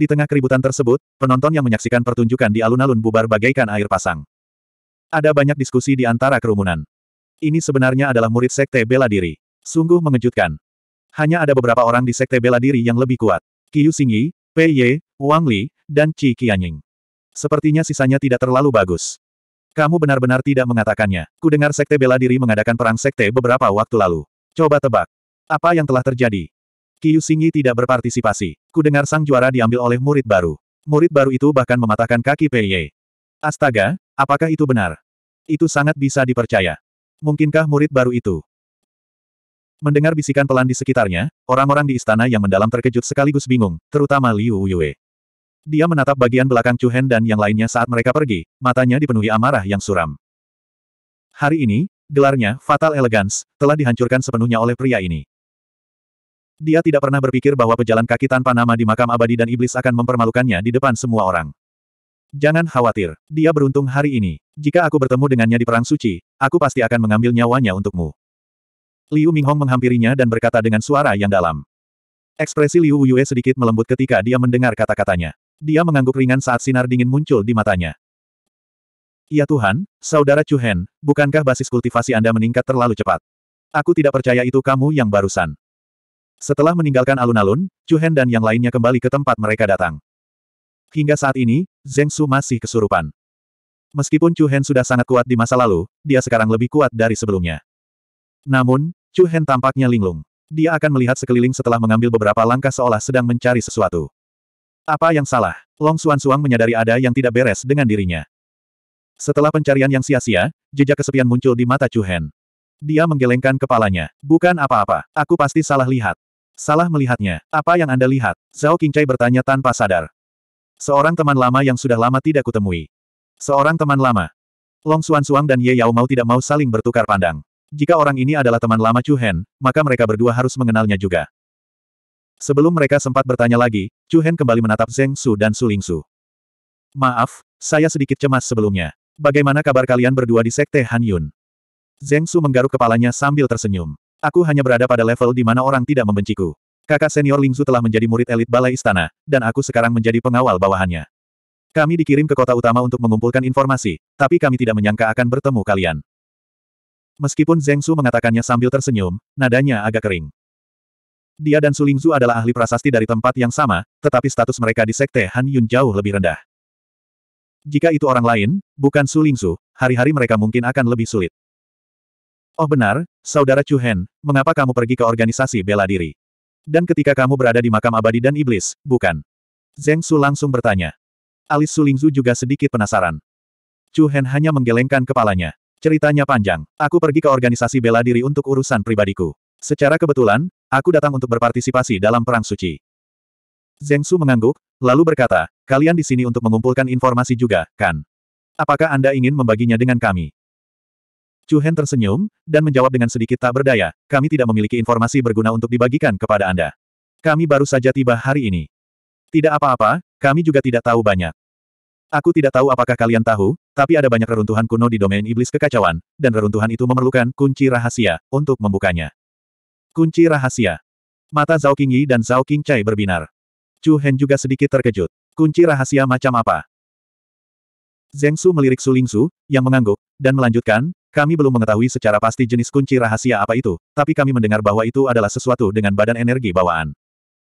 Di tengah keributan tersebut, penonton yang menyaksikan pertunjukan di alun-alun bubar bagaikan air pasang. Ada banyak diskusi di antara kerumunan. Ini sebenarnya adalah murid sekte bela diri. Sungguh mengejutkan. Hanya ada beberapa orang di sekte bela diri yang lebih kuat. Qiu Xingyi, Pei Ye, Wang Li, dan Qi Qianying. Sepertinya sisanya tidak terlalu bagus. Kamu benar-benar tidak mengatakannya. Ku dengar sekte bela diri mengadakan perang sekte beberapa waktu lalu. Coba tebak. Apa yang telah terjadi? Qiu Xingyi tidak berpartisipasi. Kudengar sang juara diambil oleh murid baru. Murid baru itu bahkan mematahkan kaki Pei Astaga, apakah itu benar? Itu sangat bisa dipercaya. Mungkinkah murid baru itu? Mendengar bisikan pelan di sekitarnya, orang-orang di istana yang mendalam terkejut sekaligus bingung, terutama Liu Yue. Dia menatap bagian belakang Chu Hen dan yang lainnya saat mereka pergi, matanya dipenuhi amarah yang suram. Hari ini, gelarnya, Fatal Elegance, telah dihancurkan sepenuhnya oleh pria ini. Dia tidak pernah berpikir bahwa pejalan kaki tanpa nama di makam abadi dan iblis akan mempermalukannya di depan semua orang. Jangan khawatir, dia beruntung hari ini. Jika aku bertemu dengannya di Perang Suci, aku pasti akan mengambil nyawanya untukmu. Liu Minghong menghampirinya dan berkata dengan suara yang dalam. Ekspresi Liu Yue sedikit melembut ketika dia mendengar kata-katanya. Dia mengangguk ringan saat sinar dingin muncul di matanya. Ya Tuhan, Saudara Chu Hen, bukankah basis kultivasi Anda meningkat terlalu cepat? Aku tidak percaya itu kamu yang barusan. Setelah meninggalkan alun-alun, Chu Hen dan yang lainnya kembali ke tempat mereka datang. Hingga saat ini, Zheng Su masih kesurupan. Meskipun Chu Hen sudah sangat kuat di masa lalu, dia sekarang lebih kuat dari sebelumnya. Namun, Chu Hen tampaknya linglung. Dia akan melihat sekeliling setelah mengambil beberapa langkah seolah sedang mencari sesuatu. Apa yang salah? Long Suan Suang menyadari ada yang tidak beres dengan dirinya. Setelah pencarian yang sia-sia, jejak kesepian muncul di mata Chu Hen. Dia menggelengkan kepalanya. Bukan apa-apa, aku pasti salah lihat. Salah melihatnya. Apa yang Anda lihat? Zhao Qingcai bertanya tanpa sadar. Seorang teman lama yang sudah lama tidak kutemui. Seorang teman lama. Long Xuan Suang dan Ye Yao mau tidak mau saling bertukar pandang. Jika orang ini adalah teman lama Chu Hen, maka mereka berdua harus mengenalnya juga. Sebelum mereka sempat bertanya lagi, Chu Hen kembali menatap Zeng Su dan Su Ling Su. Maaf, saya sedikit cemas sebelumnya. Bagaimana kabar kalian berdua di Sekte Han Yun? Zeng Su menggaruk kepalanya sambil tersenyum. Aku hanya berada pada level di mana orang tidak membenciku. Kakak senior Lingzu telah menjadi murid elit balai istana, dan aku sekarang menjadi pengawal bawahannya. Kami dikirim ke kota utama untuk mengumpulkan informasi, tapi kami tidak menyangka akan bertemu kalian. Meskipun Zheng Su mengatakannya sambil tersenyum, nadanya agak kering. Dia dan Su Lingzu adalah ahli prasasti dari tempat yang sama, tetapi status mereka di sekte Han Yun jauh lebih rendah. Jika itu orang lain, bukan Su Lingzu, hari-hari mereka mungkin akan lebih sulit. Oh benar, saudara Chu Hen, mengapa kamu pergi ke organisasi bela diri? Dan ketika kamu berada di makam abadi dan iblis, bukan? Zeng Su langsung bertanya. Alis Su Lingzu juga sedikit penasaran. Chu Hen hanya menggelengkan kepalanya. Ceritanya panjang. Aku pergi ke organisasi bela diri untuk urusan pribadiku. Secara kebetulan, aku datang untuk berpartisipasi dalam perang suci. Zeng Su mengangguk, lalu berkata, kalian di sini untuk mengumpulkan informasi juga, kan? Apakah Anda ingin membaginya dengan kami? Chu Hen tersenyum, dan menjawab dengan sedikit tak berdaya, kami tidak memiliki informasi berguna untuk dibagikan kepada Anda. Kami baru saja tiba hari ini. Tidak apa-apa, kami juga tidak tahu banyak. Aku tidak tahu apakah kalian tahu, tapi ada banyak reruntuhan kuno di domain iblis kekacauan, dan reruntuhan itu memerlukan kunci rahasia untuk membukanya. Kunci rahasia. Mata Zhao Qingyi dan Zhao Qingcai berbinar. Chu Hen juga sedikit terkejut. Kunci rahasia macam apa? Zheng Su melirik Su Ling Su, yang mengangguk, dan melanjutkan, kami belum mengetahui secara pasti jenis kunci rahasia apa itu, tapi kami mendengar bahwa itu adalah sesuatu dengan badan energi bawaan.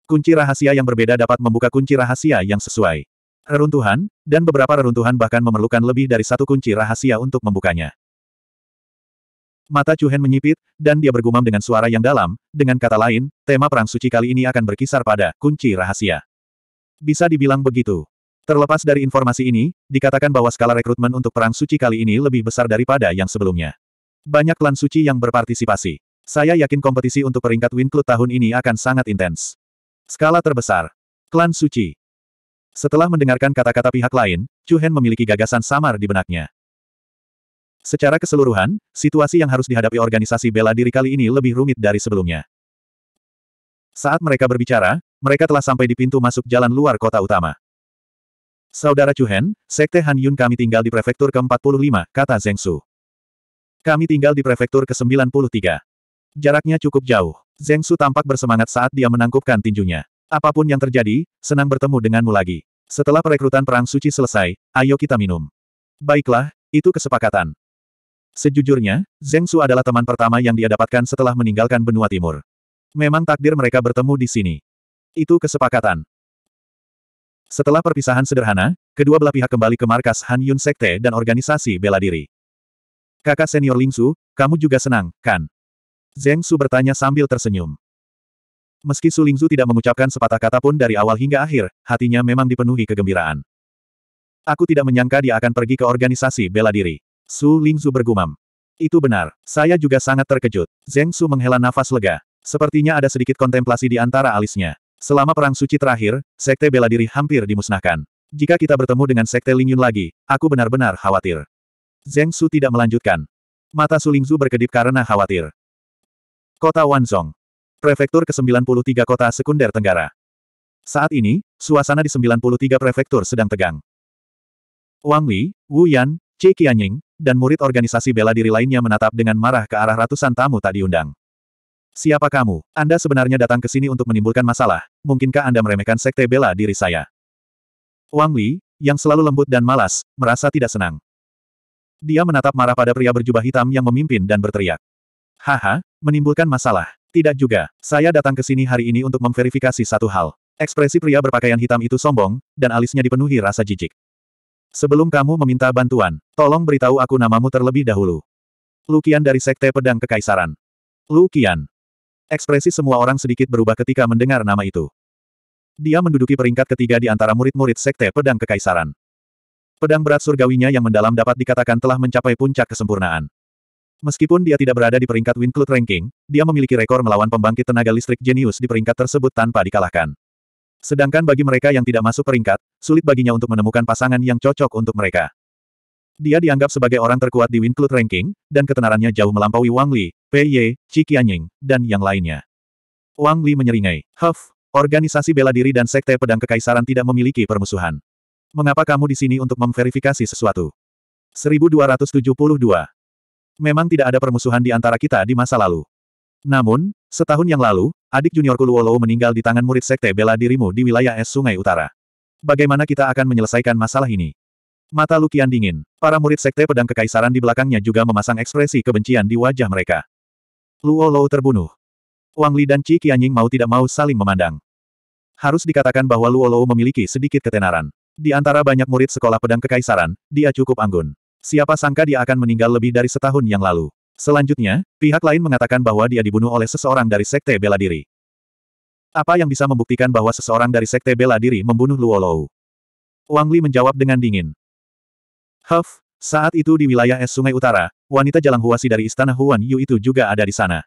Kunci rahasia yang berbeda dapat membuka kunci rahasia yang sesuai. Reruntuhan, dan beberapa reruntuhan bahkan memerlukan lebih dari satu kunci rahasia untuk membukanya. Mata Chuhen menyipit, dan dia bergumam dengan suara yang dalam, dengan kata lain, tema Perang Suci kali ini akan berkisar pada kunci rahasia. Bisa dibilang begitu. Terlepas dari informasi ini, dikatakan bahwa skala rekrutmen untuk Perang Suci kali ini lebih besar daripada yang sebelumnya. Banyak klan suci yang berpartisipasi. Saya yakin kompetisi untuk peringkat Winclut tahun ini akan sangat intens. Skala terbesar. Klan Suci. Setelah mendengarkan kata-kata pihak lain, Chu Hen memiliki gagasan samar di benaknya. Secara keseluruhan, situasi yang harus dihadapi organisasi bela diri kali ini lebih rumit dari sebelumnya. Saat mereka berbicara, mereka telah sampai di pintu masuk jalan luar kota utama. Saudara Chuhen, Sekte Han Yun kami tinggal di prefektur ke-45, kata Zeng Su. Kami tinggal di prefektur ke-93. Jaraknya cukup jauh. Zeng Su tampak bersemangat saat dia menangkupkan tinjunya. Apapun yang terjadi, senang bertemu denganmu lagi. Setelah perekrutan Perang Suci selesai, ayo kita minum. Baiklah, itu kesepakatan. Sejujurnya, Zeng Su adalah teman pertama yang dia dapatkan setelah meninggalkan benua timur. Memang takdir mereka bertemu di sini. Itu kesepakatan. Setelah perpisahan sederhana, kedua belah pihak kembali ke markas Han Yun Sekte dan organisasi bela diri. Kakak senior Ling Su, kamu juga senang, kan? Zeng Su bertanya sambil tersenyum. Meski Su Ling Su tidak mengucapkan sepatah kata pun dari awal hingga akhir, hatinya memang dipenuhi kegembiraan. Aku tidak menyangka dia akan pergi ke organisasi bela diri. Su Ling Su bergumam. Itu benar, saya juga sangat terkejut. Zeng Su menghela nafas lega. Sepertinya ada sedikit kontemplasi di antara alisnya. Selama Perang Suci terakhir, Sekte Bela Diri hampir dimusnahkan. Jika kita bertemu dengan Sekte Ling Yun lagi, aku benar-benar khawatir. Zeng Su tidak melanjutkan. Mata Su Sulingzu berkedip karena khawatir. Kota Wanzong. Prefektur ke-93 kota sekunder Tenggara. Saat ini, suasana di 93 prefektur sedang tegang. Wang Li, Wu Yan, Qi Qianying, dan murid organisasi bela diri lainnya menatap dengan marah ke arah ratusan tamu tak diundang. Siapa kamu? Anda sebenarnya datang ke sini untuk menimbulkan masalah. Mungkinkah Anda meremehkan sekte bela diri saya? Wang Li, yang selalu lembut dan malas, merasa tidak senang. Dia menatap marah pada pria berjubah hitam yang memimpin dan berteriak. Haha, menimbulkan masalah. Tidak juga, saya datang ke sini hari ini untuk memverifikasi satu hal. Ekspresi pria berpakaian hitam itu sombong, dan alisnya dipenuhi rasa jijik. Sebelum kamu meminta bantuan, tolong beritahu aku namamu terlebih dahulu. Lukian dari Sekte Pedang Kekaisaran. Lukian, Ekspresi semua orang sedikit berubah ketika mendengar nama itu. Dia menduduki peringkat ketiga di antara murid-murid Sekte Pedang Kekaisaran. Pedang berat surgawinya yang mendalam dapat dikatakan telah mencapai puncak kesempurnaan. Meskipun dia tidak berada di peringkat Winclut Ranking, dia memiliki rekor melawan pembangkit tenaga listrik jenius di peringkat tersebut tanpa dikalahkan. Sedangkan bagi mereka yang tidak masuk peringkat, sulit baginya untuk menemukan pasangan yang cocok untuk mereka. Dia dianggap sebagai orang terkuat di Winklut Ranking, dan ketenarannya jauh melampaui Wang Li, Pei Ye, Qi Qianying, dan yang lainnya. Wang Li menyeringai. Huff, organisasi bela diri dan sekte pedang kekaisaran tidak memiliki permusuhan. Mengapa kamu di sini untuk memverifikasi sesuatu? 1272. Memang tidak ada permusuhan di antara kita di masa lalu. Namun, setahun yang lalu, adik junior Luolo meninggal di tangan murid sekte bela dirimu di wilayah Es Sungai Utara. Bagaimana kita akan menyelesaikan masalah ini? Mata Lukian dingin. Para murid sekte pedang kekaisaran di belakangnya juga memasang ekspresi kebencian di wajah mereka. Luo Lou terbunuh. Wang Li dan Qi Qianying mau tidak mau saling memandang. Harus dikatakan bahwa Luo Lou memiliki sedikit ketenaran. Di antara banyak murid sekolah pedang kekaisaran, dia cukup anggun. Siapa sangka dia akan meninggal lebih dari setahun yang lalu. Selanjutnya, pihak lain mengatakan bahwa dia dibunuh oleh seseorang dari sekte bela diri. Apa yang bisa membuktikan bahwa seseorang dari sekte bela diri membunuh Luo Lou? Wang Li menjawab dengan dingin. Huff, saat itu di wilayah es sungai utara, wanita jalang Huasi dari istana Huan Yu itu juga ada di sana.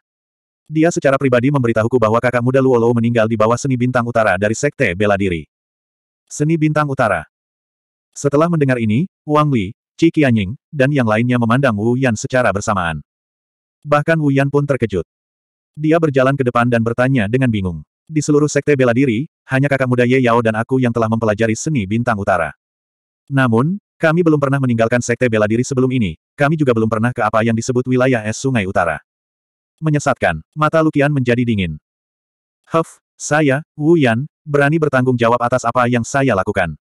Dia secara pribadi memberitahuku bahwa kakak muda Luo meninggal di bawah seni bintang utara dari sekte bela diri. Seni bintang utara. Setelah mendengar ini, Wang Li, Qi Qianying, dan yang lainnya memandang Wu Yan secara bersamaan. Bahkan Wu Yan pun terkejut. Dia berjalan ke depan dan bertanya dengan bingung. Di seluruh sekte bela diri, hanya kakak muda Ye Yao dan aku yang telah mempelajari seni bintang utara. Namun, kami belum pernah meninggalkan sekte bela diri sebelum ini, kami juga belum pernah ke apa yang disebut wilayah es sungai utara. Menyesatkan, mata Lukian menjadi dingin. Huff, saya, Wu Yan, berani bertanggung jawab atas apa yang saya lakukan.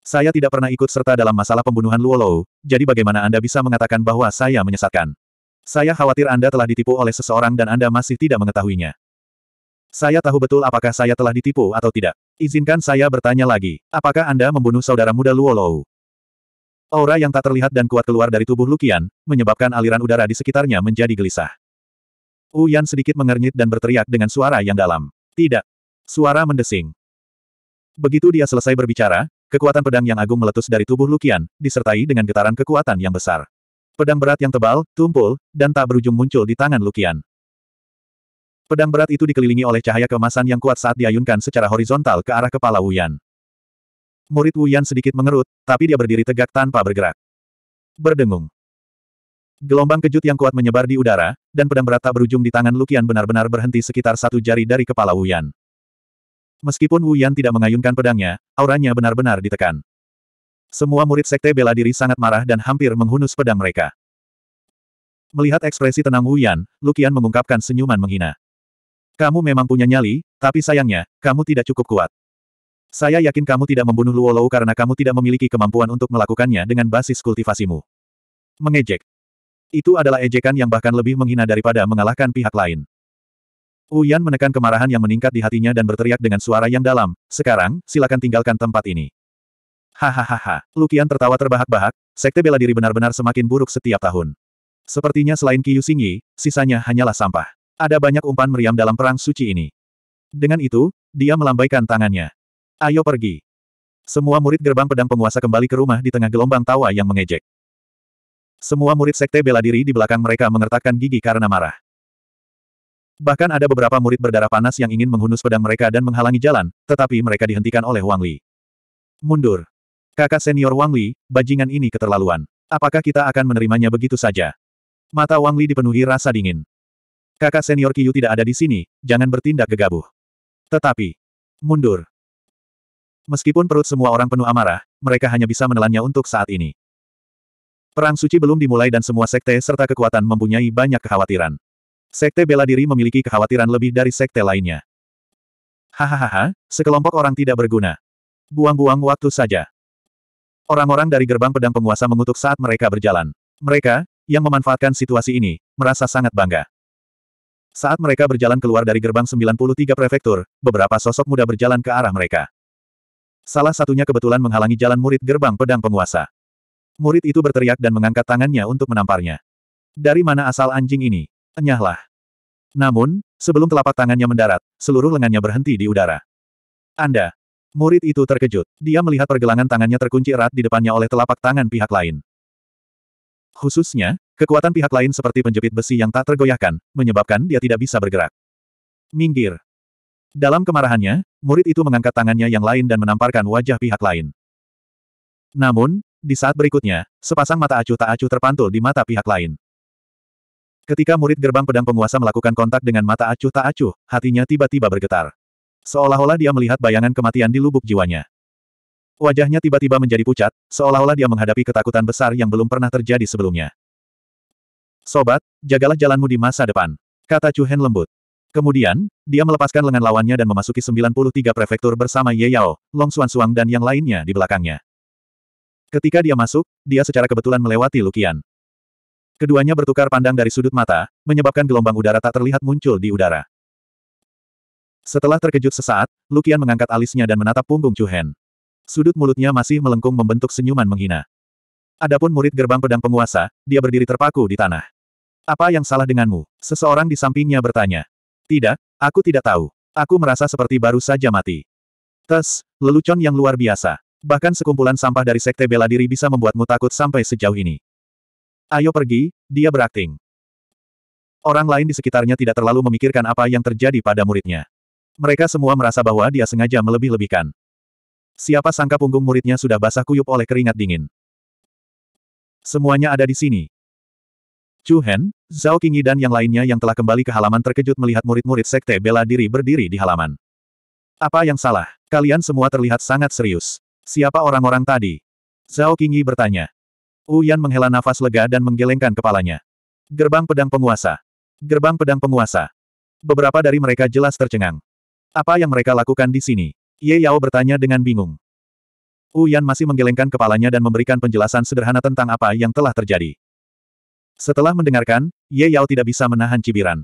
Saya tidak pernah ikut serta dalam masalah pembunuhan Luolou, jadi bagaimana Anda bisa mengatakan bahwa saya menyesatkan? Saya khawatir Anda telah ditipu oleh seseorang dan Anda masih tidak mengetahuinya. Saya tahu betul apakah saya telah ditipu atau tidak. Izinkan saya bertanya lagi, apakah Anda membunuh saudara muda Luolou? Aura yang tak terlihat dan kuat keluar dari tubuh Lukian, menyebabkan aliran udara di sekitarnya menjadi gelisah. Uyan sedikit mengernyit dan berteriak dengan suara yang dalam. Tidak. Suara mendesing. Begitu dia selesai berbicara, kekuatan pedang yang agung meletus dari tubuh Lukian, disertai dengan getaran kekuatan yang besar. Pedang berat yang tebal, tumpul, dan tak berujung muncul di tangan Lukian. Pedang berat itu dikelilingi oleh cahaya kemasan yang kuat saat diayunkan secara horizontal ke arah kepala Uyan. Murid Wu Yan sedikit mengerut, tapi dia berdiri tegak tanpa bergerak. Berdengung. Gelombang kejut yang kuat menyebar di udara, dan pedang berat tak berujung di tangan Lukian benar-benar berhenti sekitar satu jari dari kepala Wu Yan. Meskipun Wu Yan tidak mengayunkan pedangnya, auranya benar-benar ditekan. Semua murid sekte bela diri sangat marah dan hampir menghunus pedang mereka. Melihat ekspresi tenang Wu Yan, Lukian mengungkapkan senyuman menghina. Kamu memang punya nyali, tapi sayangnya, kamu tidak cukup kuat. Saya yakin kamu tidak membunuh Luolou karena kamu tidak memiliki kemampuan untuk melakukannya dengan basis kultivasimu. Mengejek. Itu adalah ejekan yang bahkan lebih menghina daripada mengalahkan pihak lain. Uyan menekan kemarahan yang meningkat di hatinya dan berteriak dengan suara yang dalam, sekarang, silakan tinggalkan tempat ini. Hahaha, Lukian tertawa terbahak-bahak, sekte bela diri benar-benar semakin buruk setiap tahun. Sepertinya selain Kiyu Xingyi, sisanya hanyalah sampah. Ada banyak umpan meriam dalam perang suci ini. Dengan itu, dia melambaikan tangannya. Ayo pergi. Semua murid gerbang pedang penguasa kembali ke rumah di tengah gelombang tawa yang mengejek. Semua murid sekte bela diri di belakang mereka mengertakkan gigi karena marah. Bahkan ada beberapa murid berdarah panas yang ingin menghunus pedang mereka dan menghalangi jalan, tetapi mereka dihentikan oleh Wang Li. Mundur. Kakak senior Wang Li, bajingan ini keterlaluan. Apakah kita akan menerimanya begitu saja? Mata Wang Li dipenuhi rasa dingin. Kakak senior Yu tidak ada di sini, jangan bertindak gegabah. Tetapi, mundur. Meskipun perut semua orang penuh amarah, mereka hanya bisa menelannya untuk saat ini. Perang suci belum dimulai dan semua sekte serta kekuatan mempunyai banyak kekhawatiran. Sekte bela diri memiliki kekhawatiran lebih dari sekte lainnya. Hahaha, sekelompok orang tidak berguna. Buang-buang waktu saja. Orang-orang dari gerbang pedang penguasa mengutuk saat mereka berjalan. Mereka, yang memanfaatkan situasi ini, merasa sangat bangga. Saat mereka berjalan keluar dari gerbang 93 prefektur, beberapa sosok muda berjalan ke arah mereka. Salah satunya kebetulan menghalangi jalan murid gerbang pedang penguasa. Murid itu berteriak dan mengangkat tangannya untuk menamparnya. Dari mana asal anjing ini? Enyahlah. Namun, sebelum telapak tangannya mendarat, seluruh lengannya berhenti di udara. Anda. Murid itu terkejut. Dia melihat pergelangan tangannya terkunci erat di depannya oleh telapak tangan pihak lain. Khususnya, kekuatan pihak lain seperti penjepit besi yang tak tergoyahkan, menyebabkan dia tidak bisa bergerak. Minggir. Dalam kemarahannya, murid itu mengangkat tangannya yang lain dan menamparkan wajah pihak lain. Namun, di saat berikutnya, sepasang mata acuh tak acuh terpantul di mata pihak lain. Ketika murid gerbang pedang penguasa melakukan kontak dengan mata acuh tak acuh, hatinya tiba-tiba bergetar. Seolah-olah dia melihat bayangan kematian di lubuk jiwanya. Wajahnya tiba-tiba menjadi pucat, seolah-olah dia menghadapi ketakutan besar yang belum pernah terjadi sebelumnya. Sobat, jagalah jalanmu di masa depan. Kata Chu Hen lembut. Kemudian, dia melepaskan lengan lawannya dan memasuki 93 prefektur bersama Ye Yao, Long Xuan Suang dan yang lainnya di belakangnya. Ketika dia masuk, dia secara kebetulan melewati Lukian. Keduanya bertukar pandang dari sudut mata, menyebabkan gelombang udara tak terlihat muncul di udara. Setelah terkejut sesaat, Lukian mengangkat alisnya dan menatap punggung Chu Hen. Sudut mulutnya masih melengkung membentuk senyuman menghina. Adapun murid gerbang pedang penguasa, dia berdiri terpaku di tanah. Apa yang salah denganmu? Seseorang di sampingnya bertanya. Tidak, aku tidak tahu. Aku merasa seperti baru saja mati. Tes, lelucon yang luar biasa. Bahkan sekumpulan sampah dari sekte bela diri bisa membuatmu takut sampai sejauh ini. Ayo pergi, dia berakting. Orang lain di sekitarnya tidak terlalu memikirkan apa yang terjadi pada muridnya. Mereka semua merasa bahwa dia sengaja melebih-lebihkan. Siapa sangka punggung muridnya sudah basah kuyup oleh keringat dingin. Semuanya ada di sini, Chu Hen, Zhao Qingyi dan yang lainnya yang telah kembali ke halaman terkejut melihat murid-murid sekte bela diri berdiri di halaman. Apa yang salah? Kalian semua terlihat sangat serius. Siapa orang-orang tadi? Zhao Qingyi bertanya. Yan menghela nafas lega dan menggelengkan kepalanya. Gerbang pedang penguasa. Gerbang pedang penguasa. Beberapa dari mereka jelas tercengang. Apa yang mereka lakukan di sini? Ye Yao bertanya dengan bingung. Yan masih menggelengkan kepalanya dan memberikan penjelasan sederhana tentang apa yang telah terjadi. Setelah mendengarkan, Ye Yao tidak bisa menahan cibiran.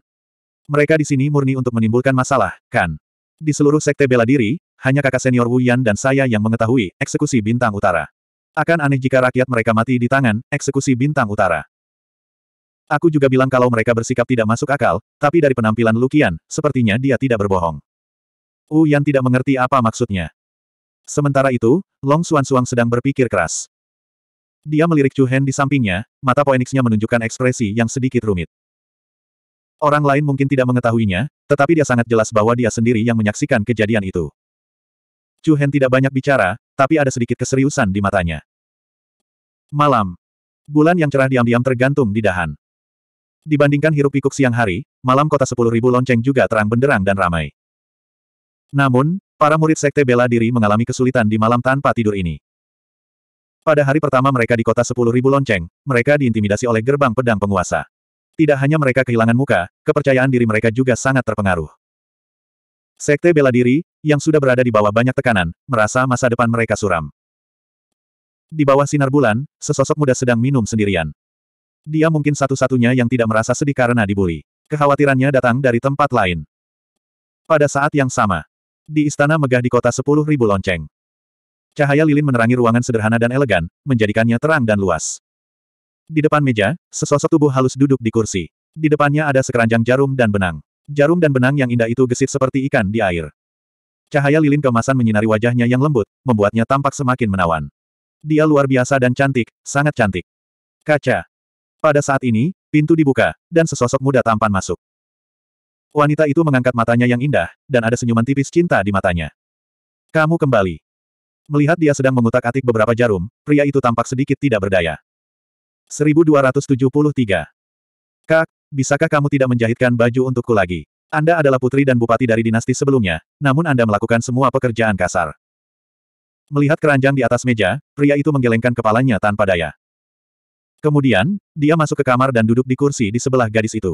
Mereka di sini murni untuk menimbulkan masalah, kan? Di seluruh sekte bela diri, hanya kakak senior Wu Yan dan saya yang mengetahui eksekusi bintang utara. Akan aneh jika rakyat mereka mati di tangan eksekusi bintang utara. Aku juga bilang kalau mereka bersikap tidak masuk akal, tapi dari penampilan Lukian, sepertinya dia tidak berbohong. Wu Yan tidak mengerti apa maksudnya. Sementara itu, Long Suan Suang sedang berpikir keras. Dia melirik Chu Hen di sampingnya, mata Poenixnya menunjukkan ekspresi yang sedikit rumit. Orang lain mungkin tidak mengetahuinya, tetapi dia sangat jelas bahwa dia sendiri yang menyaksikan kejadian itu. Chu Hen tidak banyak bicara, tapi ada sedikit keseriusan di matanya. Malam. Bulan yang cerah diam-diam tergantung di dahan. Dibandingkan hiruk-pikuk siang hari, malam kota sepuluh ribu lonceng juga terang benderang dan ramai. Namun, para murid sekte bela diri mengalami kesulitan di malam tanpa tidur ini. Pada hari pertama mereka di kota 10.000 lonceng, mereka diintimidasi oleh gerbang pedang penguasa. Tidak hanya mereka kehilangan muka, kepercayaan diri mereka juga sangat terpengaruh. Sekte bela diri, yang sudah berada di bawah banyak tekanan, merasa masa depan mereka suram. Di bawah sinar bulan, sesosok muda sedang minum sendirian. Dia mungkin satu-satunya yang tidak merasa sedih karena dibuli. Kekhawatirannya datang dari tempat lain. Pada saat yang sama, di istana megah di kota 10.000 lonceng. Cahaya lilin menerangi ruangan sederhana dan elegan, menjadikannya terang dan luas. Di depan meja, sesosok tubuh halus duduk di kursi. Di depannya ada sekeranjang jarum dan benang. Jarum dan benang yang indah itu gesit seperti ikan di air. Cahaya lilin kemasan menyinari wajahnya yang lembut, membuatnya tampak semakin menawan. Dia luar biasa dan cantik, sangat cantik. Kaca. Pada saat ini, pintu dibuka, dan sesosok muda tampan masuk. Wanita itu mengangkat matanya yang indah, dan ada senyuman tipis cinta di matanya. Kamu kembali. Melihat dia sedang mengutak-atik beberapa jarum, pria itu tampak sedikit tidak berdaya. 1273. Kak, bisakah kamu tidak menjahitkan baju untukku lagi? Anda adalah putri dan bupati dari dinasti sebelumnya, namun Anda melakukan semua pekerjaan kasar. Melihat keranjang di atas meja, pria itu menggelengkan kepalanya tanpa daya. Kemudian, dia masuk ke kamar dan duduk di kursi di sebelah gadis itu.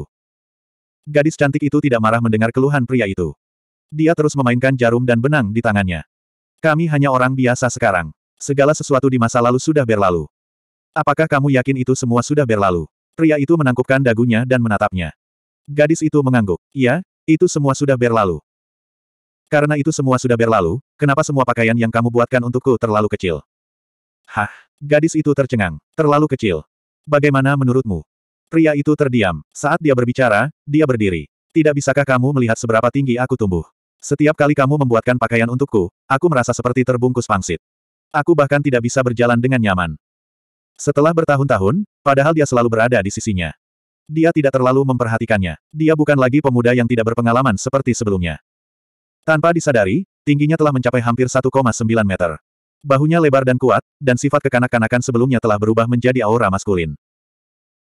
Gadis cantik itu tidak marah mendengar keluhan pria itu. Dia terus memainkan jarum dan benang di tangannya. Kami hanya orang biasa sekarang. Segala sesuatu di masa lalu sudah berlalu. Apakah kamu yakin itu semua sudah berlalu? Pria itu menangkupkan dagunya dan menatapnya. Gadis itu mengangguk. Iya, itu semua sudah berlalu. Karena itu semua sudah berlalu, kenapa semua pakaian yang kamu buatkan untukku terlalu kecil? Hah, gadis itu tercengang. Terlalu kecil. Bagaimana menurutmu? Pria itu terdiam. Saat dia berbicara, dia berdiri. Tidak bisakah kamu melihat seberapa tinggi aku tumbuh? Setiap kali kamu membuatkan pakaian untukku, aku merasa seperti terbungkus pangsit. Aku bahkan tidak bisa berjalan dengan nyaman. Setelah bertahun-tahun, padahal dia selalu berada di sisinya. Dia tidak terlalu memperhatikannya. Dia bukan lagi pemuda yang tidak berpengalaman seperti sebelumnya. Tanpa disadari, tingginya telah mencapai hampir 1,9 meter. Bahunya lebar dan kuat, dan sifat kekanak-kanakan sebelumnya telah berubah menjadi aura maskulin.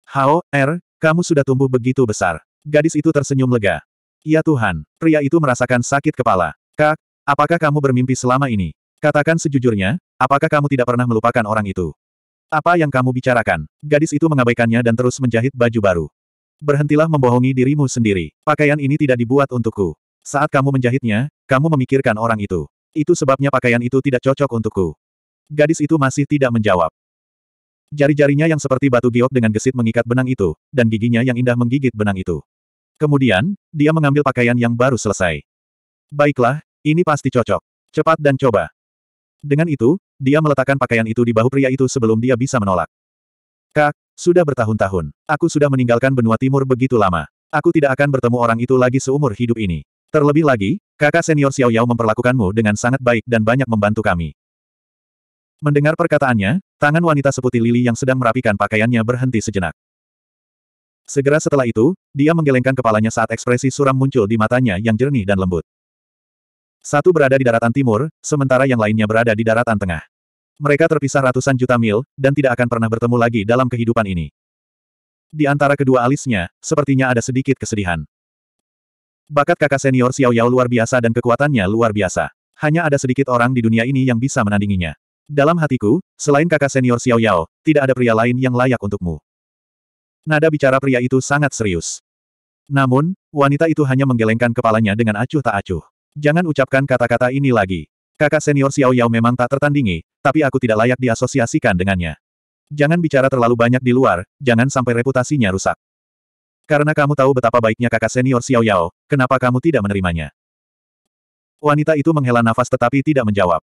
Hao, R, er, kamu sudah tumbuh begitu besar. Gadis itu tersenyum lega. Ya Tuhan, pria itu merasakan sakit kepala. Kak, apakah kamu bermimpi selama ini? Katakan sejujurnya, apakah kamu tidak pernah melupakan orang itu? Apa yang kamu bicarakan? Gadis itu mengabaikannya dan terus menjahit baju baru. Berhentilah membohongi dirimu sendiri. Pakaian ini tidak dibuat untukku. Saat kamu menjahitnya, kamu memikirkan orang itu. Itu sebabnya pakaian itu tidak cocok untukku. Gadis itu masih tidak menjawab. Jari-jarinya yang seperti batu giok dengan gesit mengikat benang itu, dan giginya yang indah menggigit benang itu. Kemudian, dia mengambil pakaian yang baru selesai. Baiklah, ini pasti cocok. Cepat dan coba. Dengan itu, dia meletakkan pakaian itu di bahu pria itu sebelum dia bisa menolak. Kak, sudah bertahun-tahun. Aku sudah meninggalkan benua timur begitu lama. Aku tidak akan bertemu orang itu lagi seumur hidup ini. Terlebih lagi, kakak senior Xiao Yao memperlakukanmu dengan sangat baik dan banyak membantu kami. Mendengar perkataannya, tangan wanita seputih lili yang sedang merapikan pakaiannya berhenti sejenak. Segera setelah itu, dia menggelengkan kepalanya saat ekspresi suram muncul di matanya yang jernih dan lembut. Satu berada di daratan timur, sementara yang lainnya berada di daratan tengah. Mereka terpisah ratusan juta mil, dan tidak akan pernah bertemu lagi dalam kehidupan ini. Di antara kedua alisnya, sepertinya ada sedikit kesedihan. Bakat kakak senior Xiao Yao luar biasa dan kekuatannya luar biasa. Hanya ada sedikit orang di dunia ini yang bisa menandinginya. Dalam hatiku, selain kakak senior Xiao Yao, tidak ada pria lain yang layak untukmu. Nada bicara pria itu sangat serius. Namun, wanita itu hanya menggelengkan kepalanya dengan acuh tak acuh. Jangan ucapkan kata-kata ini lagi. Kakak senior Xiao Yao memang tak tertandingi, tapi aku tidak layak diasosiasikan dengannya. Jangan bicara terlalu banyak di luar, jangan sampai reputasinya rusak. Karena kamu tahu betapa baiknya kakak senior Xiao Yao, kenapa kamu tidak menerimanya? Wanita itu menghela nafas tetapi tidak menjawab.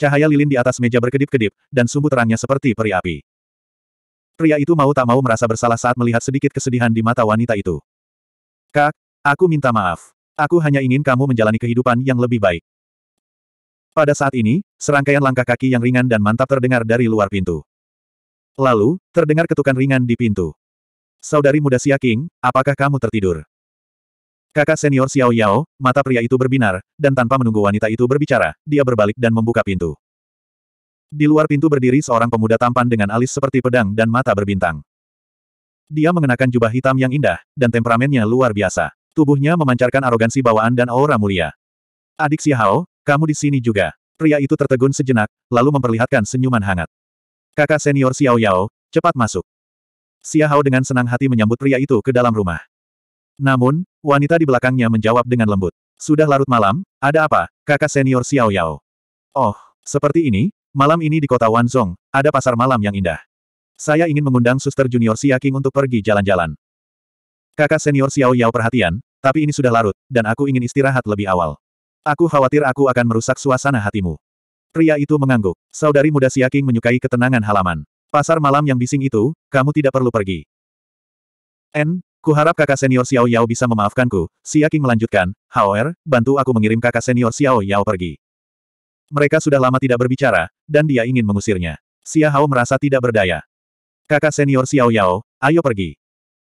Cahaya lilin di atas meja berkedip-kedip, dan sumbu terangnya seperti peri api. Pria itu mau tak mau merasa bersalah saat melihat sedikit kesedihan di mata wanita itu. Kak, aku minta maaf. Aku hanya ingin kamu menjalani kehidupan yang lebih baik. Pada saat ini, serangkaian langkah kaki yang ringan dan mantap terdengar dari luar pintu. Lalu, terdengar ketukan ringan di pintu. Saudari muda Xia King, apakah kamu tertidur? Kakak senior Xiao Yao, mata pria itu berbinar, dan tanpa menunggu wanita itu berbicara, dia berbalik dan membuka pintu. Di luar pintu berdiri seorang pemuda tampan dengan alis seperti pedang dan mata berbintang. Dia mengenakan jubah hitam yang indah, dan temperamennya luar biasa. Tubuhnya memancarkan arogansi bawaan dan aura mulia. Adik Xiahao, kamu di sini juga. Pria itu tertegun sejenak, lalu memperlihatkan senyuman hangat. Kakak senior Xiao Yao, cepat masuk. Xiahao dengan senang hati menyambut pria itu ke dalam rumah. Namun, wanita di belakangnya menjawab dengan lembut. Sudah larut malam, ada apa, kakak senior Xiao Yao? Oh, seperti ini, Malam ini di kota Wanzong, ada pasar malam yang indah. Saya ingin mengundang suster junior Xia King untuk pergi jalan-jalan. Kakak senior Xiao Yao perhatian, tapi ini sudah larut, dan aku ingin istirahat lebih awal. Aku khawatir aku akan merusak suasana hatimu. Pria itu mengangguk. Saudari muda King menyukai ketenangan halaman. Pasar malam yang bising itu, kamu tidak perlu pergi. N, kuharap kakak senior Xiao Yao bisa memaafkanku. King melanjutkan, However, bantu aku mengirim kakak senior Xiao Yao pergi. Mereka sudah lama tidak berbicara, dan dia ingin mengusirnya. Xia Hao merasa tidak berdaya. Kakak senior Xiao Yao, ayo pergi.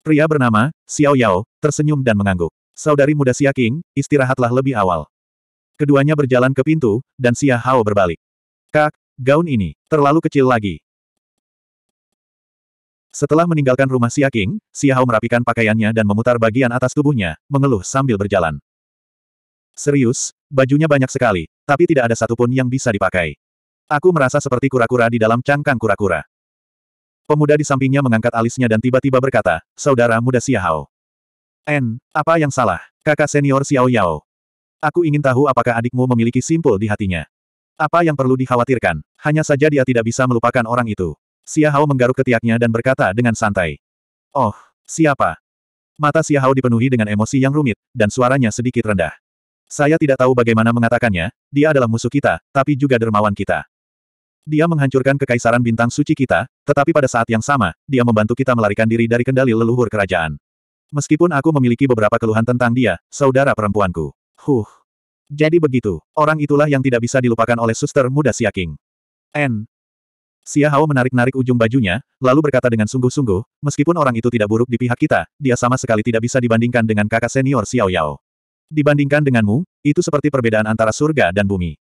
Pria bernama, Xiao Yao, tersenyum dan mengangguk. Saudari muda Xia King, istirahatlah lebih awal. Keduanya berjalan ke pintu, dan Xia Hao berbalik. Kak, gaun ini, terlalu kecil lagi. Setelah meninggalkan rumah Xia King, Xia Hao merapikan pakaiannya dan memutar bagian atas tubuhnya, mengeluh sambil berjalan. Serius, Bajunya banyak sekali, tapi tidak ada satupun yang bisa dipakai. Aku merasa seperti kura-kura di dalam cangkang kura-kura. Pemuda di sampingnya mengangkat alisnya dan tiba-tiba berkata, Saudara muda Xiao. N, apa yang salah? Kakak senior Xiao Yao. Aku ingin tahu apakah adikmu memiliki simpul di hatinya. Apa yang perlu dikhawatirkan? Hanya saja dia tidak bisa melupakan orang itu. Hao menggaruk ketiaknya dan berkata dengan santai. Oh, siapa? Mata Hao dipenuhi dengan emosi yang rumit, dan suaranya sedikit rendah. Saya tidak tahu bagaimana mengatakannya, dia adalah musuh kita, tapi juga dermawan kita. Dia menghancurkan kekaisaran bintang suci kita, tetapi pada saat yang sama, dia membantu kita melarikan diri dari kendali leluhur kerajaan. Meskipun aku memiliki beberapa keluhan tentang dia, saudara perempuanku. Huh. Jadi begitu, orang itulah yang tidak bisa dilupakan oleh suster muda Siaking. N. Hao menarik-narik ujung bajunya, lalu berkata dengan sungguh-sungguh, meskipun orang itu tidak buruk di pihak kita, dia sama sekali tidak bisa dibandingkan dengan kakak senior Xiao Yao. Dibandingkan denganmu, itu seperti perbedaan antara surga dan bumi.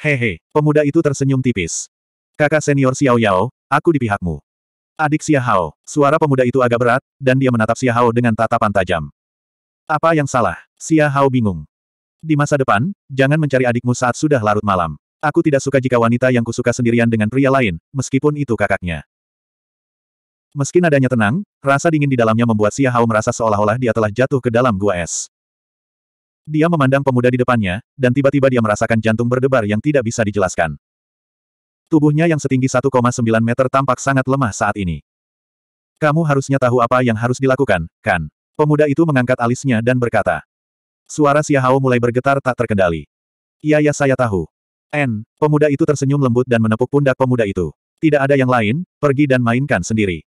Hehe, pemuda itu tersenyum tipis. Kakak senior Xiao Yao, aku di pihakmu. Adik Xia Hao, suara pemuda itu agak berat, dan dia menatap Xia Hao dengan tatapan tajam. Apa yang salah? Xia Hao bingung. Di masa depan, jangan mencari adikmu saat sudah larut malam. Aku tidak suka jika wanita yang kusuka sendirian dengan pria lain, meskipun itu kakaknya. Meski nadanya tenang, rasa dingin di dalamnya membuat Xia Hao merasa seolah-olah dia telah jatuh ke dalam gua es. Dia memandang pemuda di depannya, dan tiba-tiba dia merasakan jantung berdebar yang tidak bisa dijelaskan. Tubuhnya yang setinggi 1,9 meter tampak sangat lemah saat ini. Kamu harusnya tahu apa yang harus dilakukan, kan? Pemuda itu mengangkat alisnya dan berkata. Suara Xiahao mulai bergetar tak terkendali. Iya ya saya tahu. N, pemuda itu tersenyum lembut dan menepuk pundak pemuda itu. Tidak ada yang lain, pergi dan mainkan sendiri.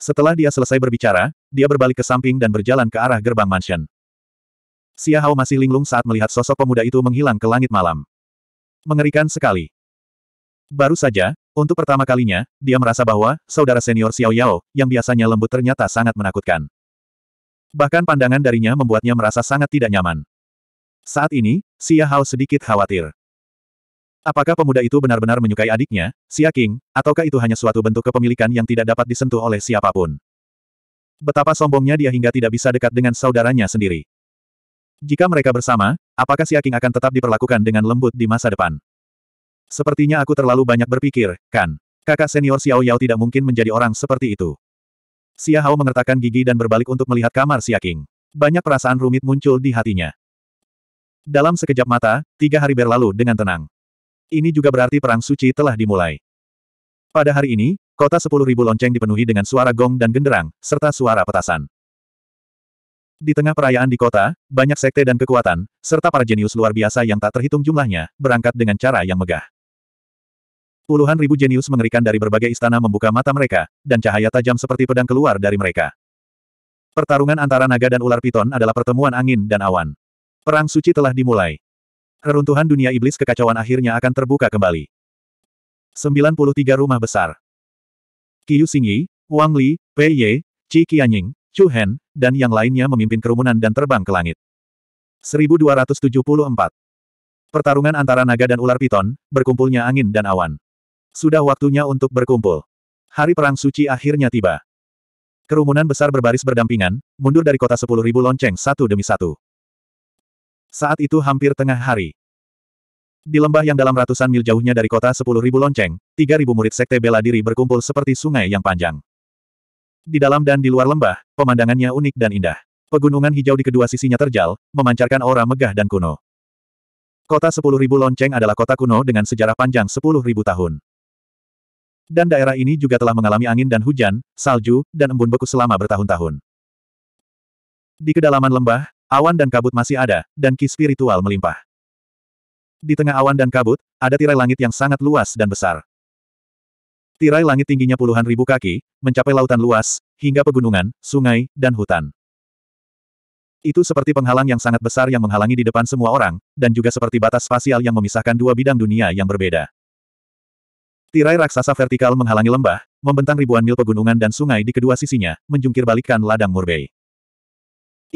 Setelah dia selesai berbicara, dia berbalik ke samping dan berjalan ke arah gerbang mansion. Xia Hao masih linglung saat melihat sosok pemuda itu menghilang ke langit malam. Mengerikan sekali. Baru saja, untuk pertama kalinya, dia merasa bahwa saudara senior Xiao Yao, yang biasanya lembut ternyata sangat menakutkan. Bahkan pandangan darinya membuatnya merasa sangat tidak nyaman. Saat ini, Xia Hao sedikit khawatir. Apakah pemuda itu benar-benar menyukai adiknya, Xia King, ataukah itu hanya suatu bentuk kepemilikan yang tidak dapat disentuh oleh siapapun? Betapa sombongnya dia hingga tidak bisa dekat dengan saudaranya sendiri. Jika mereka bersama, apakah si Aking akan tetap diperlakukan dengan lembut di masa depan? Sepertinya aku terlalu banyak berpikir, kan? Kakak senior Xiao Yao tidak mungkin menjadi orang seperti itu. Xia Hao mengertakkan gigi dan berbalik untuk melihat kamar si King. Banyak perasaan rumit muncul di hatinya. Dalam sekejap mata, tiga hari berlalu dengan tenang. Ini juga berarti perang suci telah dimulai. Pada hari ini, kota sepuluh ribu lonceng dipenuhi dengan suara gong dan genderang, serta suara petasan. Di tengah perayaan di kota, banyak sekte dan kekuatan, serta para jenius luar biasa yang tak terhitung jumlahnya, berangkat dengan cara yang megah. Puluhan ribu jenius mengerikan dari berbagai istana membuka mata mereka, dan cahaya tajam seperti pedang keluar dari mereka. Pertarungan antara naga dan ular piton adalah pertemuan angin dan awan. Perang suci telah dimulai. Reruntuhan dunia iblis kekacauan akhirnya akan terbuka kembali. 93 Rumah Besar Qiu Xingyi, Wang Li, Pei Ye, Qi Qianying, Chu Hen, dan yang lainnya memimpin kerumunan dan terbang ke langit. 1274. Pertarungan antara naga dan ular piton, berkumpulnya angin dan awan. Sudah waktunya untuk berkumpul. Hari Perang Suci akhirnya tiba. Kerumunan besar berbaris berdampingan, mundur dari kota 10.000 lonceng satu demi satu. Saat itu hampir tengah hari. Di lembah yang dalam ratusan mil jauhnya dari kota 10.000 lonceng, 3.000 murid sekte bela diri berkumpul seperti sungai yang panjang. Di dalam dan di luar lembah, pemandangannya unik dan indah. Pegunungan hijau di kedua sisinya terjal, memancarkan aura megah dan kuno. Kota 10.000 Lonceng adalah kota kuno dengan sejarah panjang 10.000 tahun. Dan daerah ini juga telah mengalami angin dan hujan, salju, dan embun beku selama bertahun-tahun. Di kedalaman lembah, awan dan kabut masih ada, dan ki spiritual melimpah. Di tengah awan dan kabut, ada tirai langit yang sangat luas dan besar. Tirai langit tingginya puluhan ribu kaki, mencapai lautan luas, hingga pegunungan, sungai, dan hutan. Itu seperti penghalang yang sangat besar yang menghalangi di depan semua orang, dan juga seperti batas spasial yang memisahkan dua bidang dunia yang berbeda. Tirai raksasa vertikal menghalangi lembah, membentang ribuan mil pegunungan dan sungai di kedua sisinya, menjungkir balikkan ladang Murbei.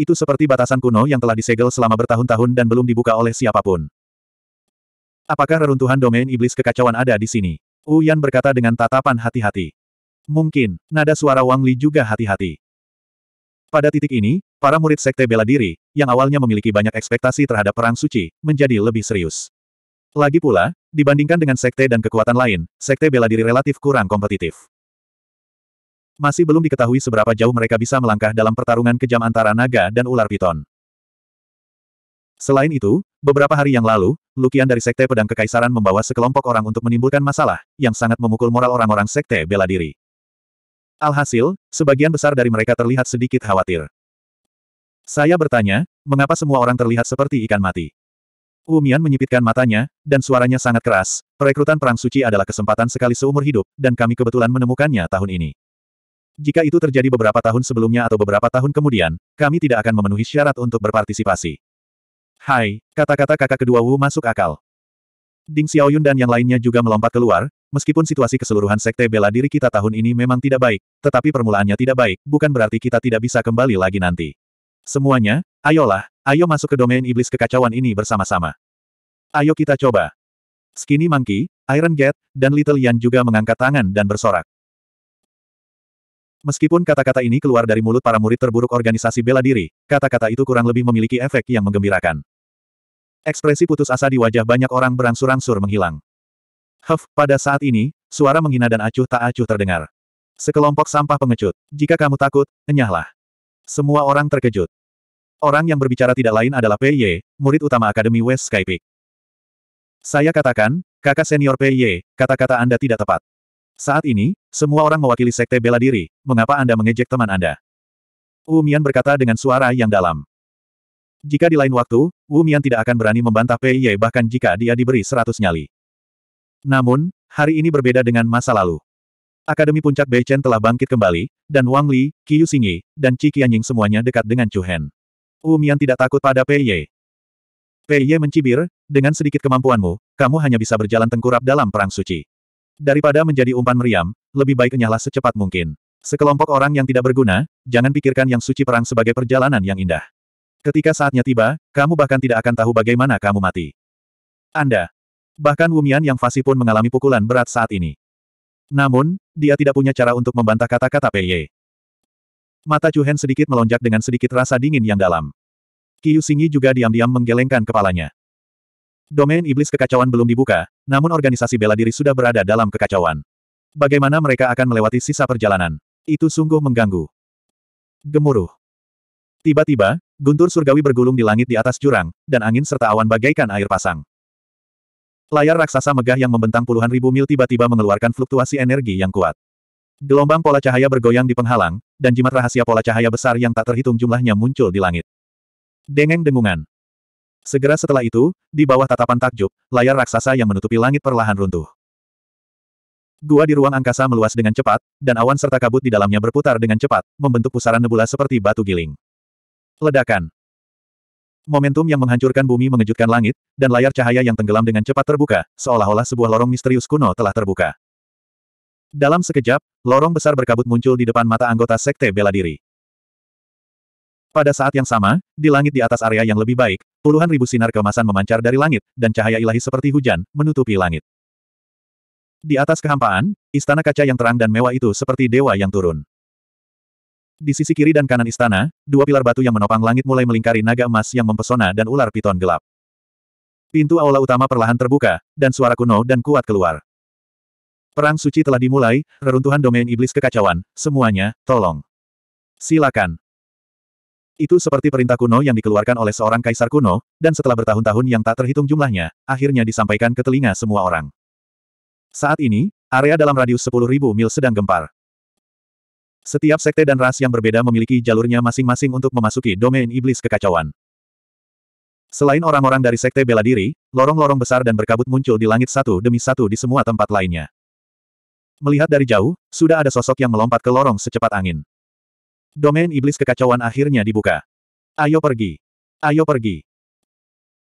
Itu seperti batasan kuno yang telah disegel selama bertahun-tahun dan belum dibuka oleh siapapun. Apakah reruntuhan domain iblis kekacauan ada di sini? Uyan berkata dengan tatapan hati-hati. Mungkin, nada suara Wang Li juga hati-hati. Pada titik ini, para murid sekte bela diri, yang awalnya memiliki banyak ekspektasi terhadap perang suci, menjadi lebih serius. Lagi pula, dibandingkan dengan sekte dan kekuatan lain, sekte bela diri relatif kurang kompetitif. Masih belum diketahui seberapa jauh mereka bisa melangkah dalam pertarungan kejam antara naga dan ular piton. Selain itu, beberapa hari yang lalu, Lukian dari Sekte Pedang Kekaisaran membawa sekelompok orang untuk menimbulkan masalah, yang sangat memukul moral orang-orang Sekte bela diri. Alhasil, sebagian besar dari mereka terlihat sedikit khawatir. Saya bertanya, mengapa semua orang terlihat seperti ikan mati? Umian menyipitkan matanya, dan suaranya sangat keras, perekrutan Perang Suci adalah kesempatan sekali seumur hidup, dan kami kebetulan menemukannya tahun ini. Jika itu terjadi beberapa tahun sebelumnya atau beberapa tahun kemudian, kami tidak akan memenuhi syarat untuk berpartisipasi. Hai, kata-kata kakak kedua Wu masuk akal. Ding Xiaoyun dan yang lainnya juga melompat keluar, meskipun situasi keseluruhan sekte bela diri kita tahun ini memang tidak baik, tetapi permulaannya tidak baik, bukan berarti kita tidak bisa kembali lagi nanti. Semuanya, ayolah, ayo masuk ke domain iblis kekacauan ini bersama-sama. Ayo kita coba. Skinny Monkey, Iron Gate, dan Little Yan juga mengangkat tangan dan bersorak. Meskipun kata-kata ini keluar dari mulut para murid terburuk organisasi bela diri, kata-kata itu kurang lebih memiliki efek yang menggembirakan. Ekspresi putus asa di wajah banyak orang berangsur-angsur menghilang. Huff, pada saat ini, suara menghina dan acuh tak acuh terdengar. Sekelompok sampah pengecut. Jika kamu takut, enyahlah. Semua orang terkejut. Orang yang berbicara tidak lain adalah PY, murid utama Akademi West Sky Peak. Saya katakan, kakak senior PY, kata-kata Anda tidak tepat. Saat ini, semua orang mewakili sekte bela diri, mengapa Anda mengejek teman Anda? Umian berkata dengan suara yang dalam. Jika di lain waktu, Wu Mian tidak akan berani membantah Pei Ye bahkan jika dia diberi seratus nyali. Namun, hari ini berbeda dengan masa lalu. Akademi Puncak Beichen telah bangkit kembali, dan Wang Li, Qiu Xingyi, dan Qi Qianying semuanya dekat dengan Chu Hen. Wu Mian tidak takut pada Pei Ye. Pei Ye mencibir, dengan sedikit kemampuanmu, kamu hanya bisa berjalan tengkurap dalam perang suci. Daripada menjadi umpan meriam, lebih baik kenyalah secepat mungkin. Sekelompok orang yang tidak berguna, jangan pikirkan yang suci perang sebagai perjalanan yang indah. Ketika saatnya tiba, kamu bahkan tidak akan tahu bagaimana kamu mati. Anda. Bahkan Wumian yang fasih pun mengalami pukulan berat saat ini. Namun, dia tidak punya cara untuk membantah kata-kata Pei Ye. Mata Hen sedikit melonjak dengan sedikit rasa dingin yang dalam. Yu Singi juga diam-diam menggelengkan kepalanya. Domain iblis kekacauan belum dibuka, namun organisasi bela diri sudah berada dalam kekacauan. Bagaimana mereka akan melewati sisa perjalanan? Itu sungguh mengganggu. Gemuruh. Tiba-tiba, guntur surgawi bergulung di langit di atas jurang, dan angin serta awan bagaikan air pasang. Layar raksasa megah yang membentang puluhan ribu mil tiba-tiba mengeluarkan fluktuasi energi yang kuat. Gelombang pola cahaya bergoyang di penghalang, dan jimat rahasia pola cahaya besar yang tak terhitung jumlahnya muncul di langit. Dengeng dengungan. Segera setelah itu, di bawah tatapan takjub, layar raksasa yang menutupi langit perlahan runtuh. Gua di ruang angkasa meluas dengan cepat, dan awan serta kabut di dalamnya berputar dengan cepat, membentuk pusaran nebula seperti batu giling. Ledakan. Momentum yang menghancurkan bumi mengejutkan langit, dan layar cahaya yang tenggelam dengan cepat terbuka, seolah-olah sebuah lorong misterius kuno telah terbuka. Dalam sekejap, lorong besar berkabut muncul di depan mata anggota Sekte Bela Diri. Pada saat yang sama, di langit di atas area yang lebih baik, puluhan ribu sinar kemasan memancar dari langit, dan cahaya ilahi seperti hujan, menutupi langit. Di atas kehampaan, istana kaca yang terang dan mewah itu seperti dewa yang turun. Di sisi kiri dan kanan istana, dua pilar batu yang menopang langit mulai melingkari naga emas yang mempesona dan ular piton gelap. Pintu aula utama perlahan terbuka, dan suara kuno dan kuat keluar. Perang suci telah dimulai, reruntuhan domain iblis kekacauan, semuanya, tolong. Silakan. Itu seperti perintah kuno yang dikeluarkan oleh seorang kaisar kuno, dan setelah bertahun-tahun yang tak terhitung jumlahnya, akhirnya disampaikan ke telinga semua orang. Saat ini, area dalam radius 10.000 mil sedang gempar. Setiap sekte dan ras yang berbeda memiliki jalurnya masing-masing untuk memasuki domain iblis kekacauan. Selain orang-orang dari sekte bela diri, lorong-lorong besar dan berkabut muncul di langit satu demi satu di semua tempat lainnya. Melihat dari jauh, sudah ada sosok yang melompat ke lorong secepat angin. Domain iblis kekacauan akhirnya dibuka. Ayo pergi. Ayo pergi.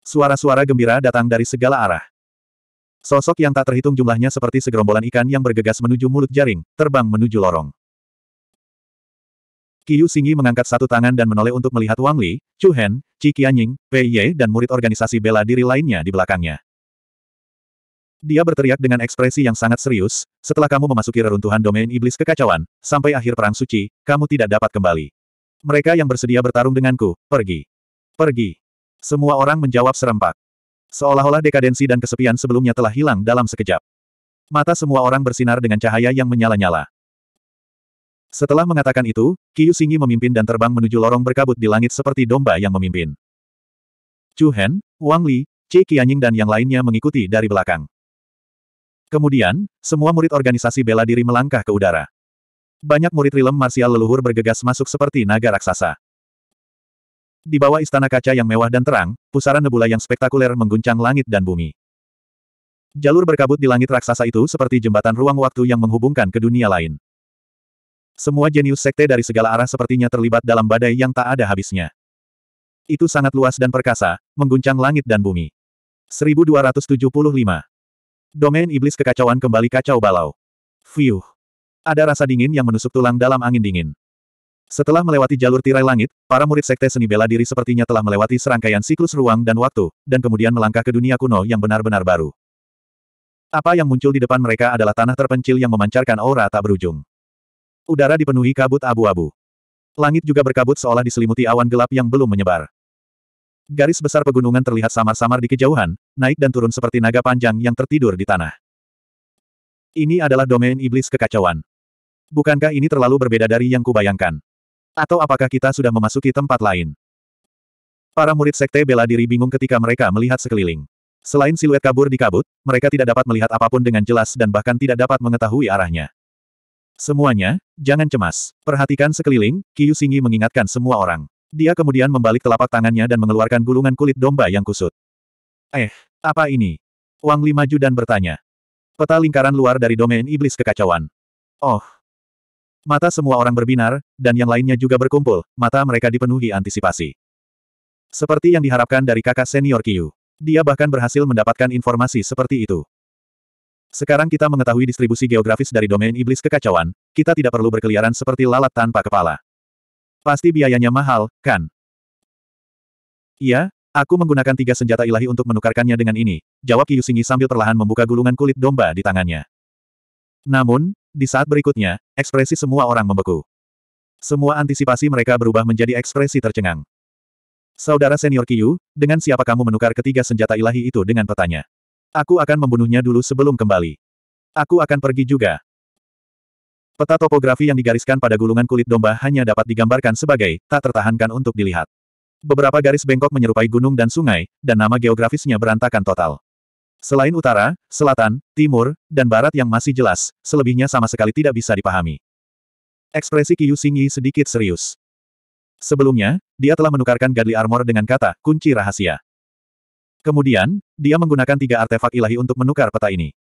Suara-suara gembira datang dari segala arah. Sosok yang tak terhitung jumlahnya seperti segerombolan ikan yang bergegas menuju mulut jaring, terbang menuju lorong. Qiu Xingyi mengangkat satu tangan dan menoleh untuk melihat Wang Li, Chu Hen, Qi Qianying, Pei Ye dan murid organisasi bela diri lainnya di belakangnya. Dia berteriak dengan ekspresi yang sangat serius, setelah kamu memasuki reruntuhan domain iblis kekacauan, sampai akhir perang suci, kamu tidak dapat kembali. Mereka yang bersedia bertarung denganku, pergi. Pergi. Semua orang menjawab serempak. Seolah-olah dekadensi dan kesepian sebelumnya telah hilang dalam sekejap. Mata semua orang bersinar dengan cahaya yang menyala-nyala. Setelah mengatakan itu, Kiyu Xingyi memimpin dan terbang menuju lorong berkabut di langit seperti domba yang memimpin. Chu Hen, Wang Li, Cai Qianying dan yang lainnya mengikuti dari belakang. Kemudian, semua murid organisasi bela diri melangkah ke udara. Banyak murid rilem marsial leluhur bergegas masuk seperti naga raksasa. Di bawah istana kaca yang mewah dan terang, pusaran nebula yang spektakuler mengguncang langit dan bumi. Jalur berkabut di langit raksasa itu seperti jembatan ruang waktu yang menghubungkan ke dunia lain. Semua jenius sekte dari segala arah sepertinya terlibat dalam badai yang tak ada habisnya. Itu sangat luas dan perkasa, mengguncang langit dan bumi. 1275. Domain iblis kekacauan kembali kacau balau. Fiuh. Ada rasa dingin yang menusuk tulang dalam angin dingin. Setelah melewati jalur tirai langit, para murid sekte seni bela diri sepertinya telah melewati serangkaian siklus ruang dan waktu, dan kemudian melangkah ke dunia kuno yang benar-benar baru. Apa yang muncul di depan mereka adalah tanah terpencil yang memancarkan aura tak berujung. Udara dipenuhi kabut abu-abu. Langit juga berkabut seolah diselimuti awan gelap yang belum menyebar. Garis besar pegunungan terlihat samar-samar di kejauhan, naik dan turun seperti naga panjang yang tertidur di tanah. Ini adalah domain iblis kekacauan. Bukankah ini terlalu berbeda dari yang kubayangkan? Atau apakah kita sudah memasuki tempat lain? Para murid sekte bela diri bingung ketika mereka melihat sekeliling. Selain siluet kabur di kabut, mereka tidak dapat melihat apapun dengan jelas dan bahkan tidak dapat mengetahui arahnya. Semuanya, jangan cemas. Perhatikan sekeliling, Kiyu Singi mengingatkan semua orang. Dia kemudian membalik telapak tangannya dan mengeluarkan gulungan kulit domba yang kusut. Eh, apa ini? Wang Li maju dan bertanya. Peta lingkaran luar dari domain iblis kekacauan. Oh. Mata semua orang berbinar, dan yang lainnya juga berkumpul, mata mereka dipenuhi antisipasi. Seperti yang diharapkan dari kakak senior Kiyu. Dia bahkan berhasil mendapatkan informasi seperti itu. Sekarang kita mengetahui distribusi geografis dari domain iblis kekacauan, kita tidak perlu berkeliaran seperti lalat tanpa kepala. Pasti biayanya mahal, kan? Iya, aku menggunakan tiga senjata ilahi untuk menukarkannya dengan ini, jawab Kiyusingi sambil perlahan membuka gulungan kulit domba di tangannya. Namun, di saat berikutnya, ekspresi semua orang membeku. Semua antisipasi mereka berubah menjadi ekspresi tercengang. Saudara senior Kiyu, dengan siapa kamu menukar ketiga senjata ilahi itu dengan petanya? Aku akan membunuhnya dulu sebelum kembali. Aku akan pergi juga. Peta topografi yang digariskan pada gulungan kulit domba hanya dapat digambarkan sebagai tak tertahankan untuk dilihat. Beberapa garis bengkok menyerupai gunung dan sungai, dan nama geografisnya berantakan total. Selain utara, selatan, timur, dan barat yang masih jelas, selebihnya sama sekali tidak bisa dipahami. Ekspresi Qiu Xingyi sedikit serius. Sebelumnya, dia telah menukarkan Godly Armor dengan kata, kunci rahasia. Kemudian, dia menggunakan tiga artefak ilahi untuk menukar peta ini.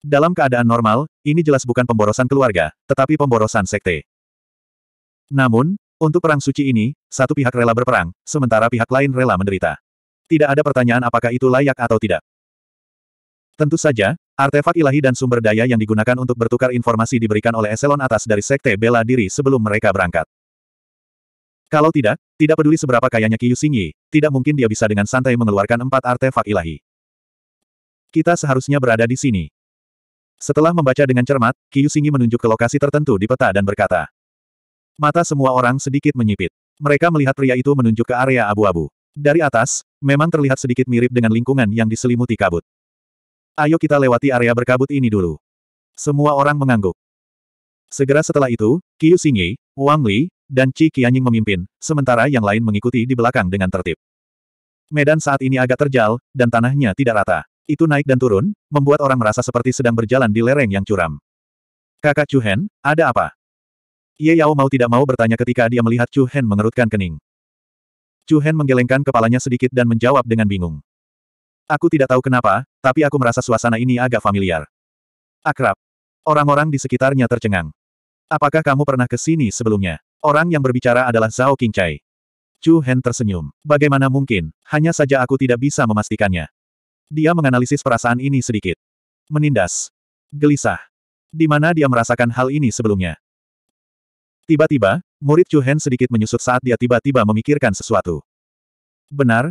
Dalam keadaan normal, ini jelas bukan pemborosan keluarga, tetapi pemborosan sekte. Namun, untuk perang suci ini, satu pihak rela berperang, sementara pihak lain rela menderita. Tidak ada pertanyaan apakah itu layak atau tidak. Tentu saja, artefak ilahi dan sumber daya yang digunakan untuk bertukar informasi diberikan oleh eselon atas dari Sekte Bela Diri sebelum mereka berangkat. Kalau tidak, tidak peduli seberapa kayanya Qiyu Xingyi, tidak mungkin dia bisa dengan santai mengeluarkan empat artefak ilahi. Kita seharusnya berada di sini. Setelah membaca dengan cermat, Qiyu Xingyi menunjuk ke lokasi tertentu di peta dan berkata. Mata semua orang sedikit menyipit. Mereka melihat pria itu menunjuk ke area abu-abu. Dari atas, memang terlihat sedikit mirip dengan lingkungan yang diselimuti kabut. Ayo kita lewati area berkabut ini dulu. Semua orang mengangguk. Segera setelah itu, Qiu Xingyi, Wang Li, dan Qi Qianying memimpin, sementara yang lain mengikuti di belakang dengan tertib. Medan saat ini agak terjal, dan tanahnya tidak rata. Itu naik dan turun, membuat orang merasa seperti sedang berjalan di lereng yang curam. Kakak Chu Hen, ada apa? Ye Yao mau tidak mau bertanya ketika dia melihat Chu Hen mengerutkan kening. Chu Hen menggelengkan kepalanya sedikit dan menjawab dengan bingung. Aku tidak tahu kenapa, tapi aku merasa suasana ini agak familiar. Akrab. Orang-orang di sekitarnya tercengang. Apakah kamu pernah ke sini sebelumnya? Orang yang berbicara adalah Zhao Qingcai. Chu Hen tersenyum. Bagaimana mungkin? Hanya saja aku tidak bisa memastikannya. Dia menganalisis perasaan ini sedikit. Menindas. Gelisah. Di mana dia merasakan hal ini sebelumnya? Tiba-tiba, murid Chu Hen sedikit menyusut saat dia tiba-tiba memikirkan sesuatu. Benar,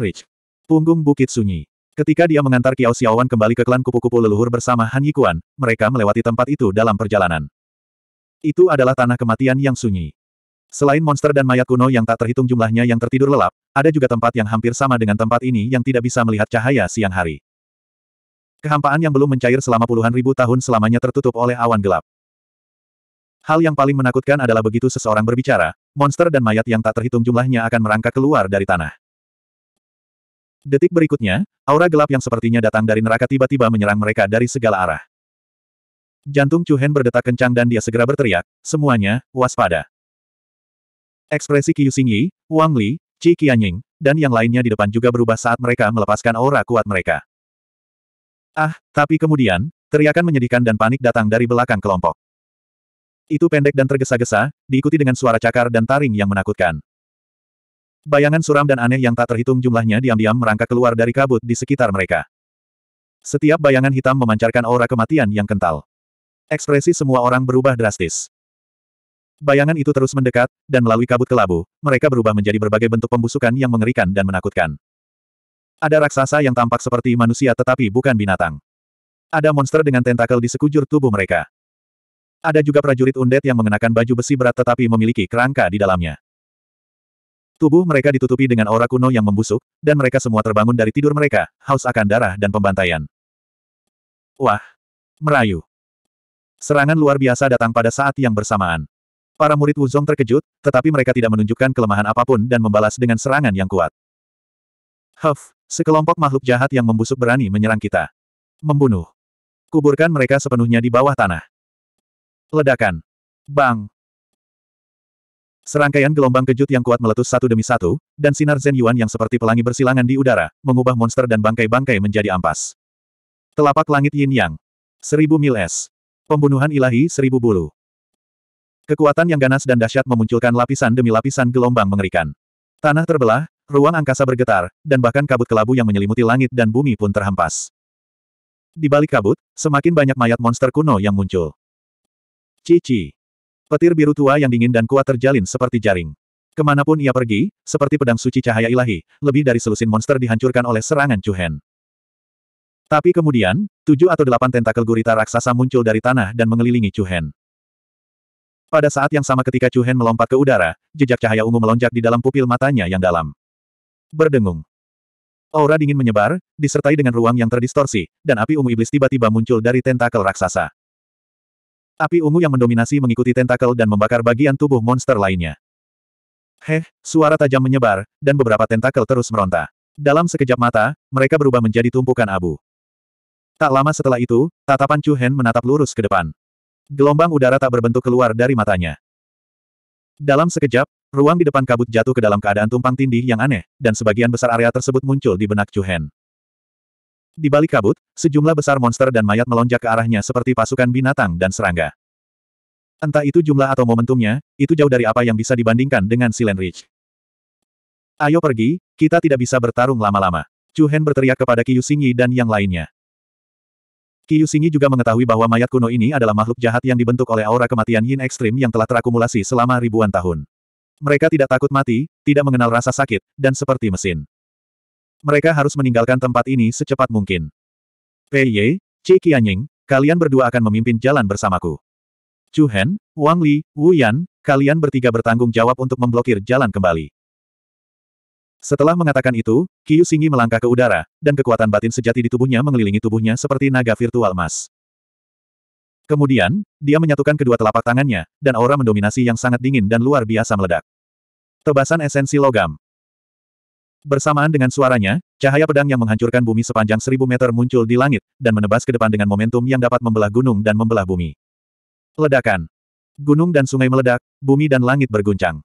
Ridge. Punggung Bukit Sunyi. Ketika dia mengantar Kiao Xiaowan kembali ke klan kupu-kupu leluhur bersama Han Yikuan, mereka melewati tempat itu dalam perjalanan. Itu adalah tanah kematian yang sunyi. Selain monster dan mayat kuno yang tak terhitung jumlahnya yang tertidur lelap, ada juga tempat yang hampir sama dengan tempat ini yang tidak bisa melihat cahaya siang hari. Kehampaan yang belum mencair selama puluhan ribu tahun selamanya tertutup oleh awan gelap. Hal yang paling menakutkan adalah begitu seseorang berbicara, monster dan mayat yang tak terhitung jumlahnya akan merangkak keluar dari tanah. Detik berikutnya, aura gelap yang sepertinya datang dari neraka tiba-tiba menyerang mereka dari segala arah. Jantung Chu Hen berdetak kencang dan dia segera berteriak, semuanya, waspada. Ekspresi Qiu Xingyi, Wang Li, Qi Qianying, dan yang lainnya di depan juga berubah saat mereka melepaskan aura kuat mereka. Ah, tapi kemudian, teriakan menyedihkan dan panik datang dari belakang kelompok. Itu pendek dan tergesa-gesa, diikuti dengan suara cakar dan taring yang menakutkan. Bayangan suram dan aneh yang tak terhitung jumlahnya diam-diam merangkak keluar dari kabut di sekitar mereka. Setiap bayangan hitam memancarkan aura kematian yang kental. Ekspresi semua orang berubah drastis. Bayangan itu terus mendekat, dan melalui kabut kelabu, mereka berubah menjadi berbagai bentuk pembusukan yang mengerikan dan menakutkan. Ada raksasa yang tampak seperti manusia tetapi bukan binatang. Ada monster dengan tentakel di sekujur tubuh mereka. Ada juga prajurit undet yang mengenakan baju besi berat tetapi memiliki kerangka di dalamnya. Tubuh mereka ditutupi dengan aura kuno yang membusuk, dan mereka semua terbangun dari tidur mereka, haus akan darah dan pembantaian. Wah! Merayu! Serangan luar biasa datang pada saat yang bersamaan. Para murid Wuzong terkejut, tetapi mereka tidak menunjukkan kelemahan apapun dan membalas dengan serangan yang kuat. Huff, sekelompok makhluk jahat yang membusuk berani menyerang kita. Membunuh. Kuburkan mereka sepenuhnya di bawah tanah. Ledakan. Bang. Serangkaian gelombang kejut yang kuat meletus satu demi satu, dan sinar Zen Yuan yang seperti pelangi bersilangan di udara, mengubah monster dan bangkai-bangkai menjadi ampas. Telapak langit Yin Yang. Seribu mil es. Pembunuhan ilahi seribu bulu. Kekuatan yang ganas dan dahsyat memunculkan lapisan demi lapisan gelombang mengerikan. Tanah terbelah, ruang angkasa bergetar, dan bahkan kabut kelabu yang menyelimuti langit dan bumi pun terhempas. Di balik kabut, semakin banyak mayat monster kuno yang muncul. Cici. Petir biru tua yang dingin dan kuat terjalin seperti jaring. Kemanapun ia pergi, seperti pedang suci cahaya ilahi, lebih dari selusin monster dihancurkan oleh serangan Chuhen. Tapi kemudian, tujuh atau delapan tentakel gurita raksasa muncul dari tanah dan mengelilingi Chuhen. Pada saat yang sama ketika Chuhen melompat ke udara, jejak cahaya ungu melonjak di dalam pupil matanya yang dalam. Berdengung. Aura dingin menyebar, disertai dengan ruang yang terdistorsi, dan api ungu iblis tiba-tiba muncul dari tentakel raksasa. Api ungu yang mendominasi mengikuti tentakel dan membakar bagian tubuh monster lainnya. Heh, suara tajam menyebar, dan beberapa tentakel terus meronta. Dalam sekejap mata, mereka berubah menjadi tumpukan abu. Tak lama setelah itu, tatapan Chu Hen menatap lurus ke depan. Gelombang udara tak berbentuk keluar dari matanya. Dalam sekejap, ruang di depan kabut jatuh ke dalam keadaan tumpang tindih yang aneh, dan sebagian besar area tersebut muncul di benak Chu Hen. Di balik kabut, sejumlah besar monster dan mayat melonjak ke arahnya seperti pasukan binatang dan serangga. Entah itu jumlah atau momentumnya, itu jauh dari apa yang bisa dibandingkan dengan Silent Ridge. Ayo pergi, kita tidak bisa bertarung lama-lama. Chu Hen berteriak kepada Qiu Xingyi dan yang lainnya. Ki Yusingi juga mengetahui bahwa mayat kuno ini adalah makhluk jahat yang dibentuk oleh aura kematian yin ekstrim yang telah terakumulasi selama ribuan tahun. Mereka tidak takut mati, tidak mengenal rasa sakit, dan seperti mesin. Mereka harus meninggalkan tempat ini secepat mungkin. Pei Ye, Ci Qianying, kalian berdua akan memimpin jalan bersamaku. Chu Hen, Wang Li, Wu Yan, kalian bertiga bertanggung jawab untuk memblokir jalan kembali. Setelah mengatakan itu, Kiyu Singi melangkah ke udara, dan kekuatan batin sejati di tubuhnya mengelilingi tubuhnya seperti naga virtual emas. Kemudian, dia menyatukan kedua telapak tangannya, dan aura mendominasi yang sangat dingin dan luar biasa meledak. Tebasan esensi logam. Bersamaan dengan suaranya, cahaya pedang yang menghancurkan bumi sepanjang seribu meter muncul di langit, dan menebas ke depan dengan momentum yang dapat membelah gunung dan membelah bumi. Ledakan. Gunung dan sungai meledak, bumi dan langit berguncang.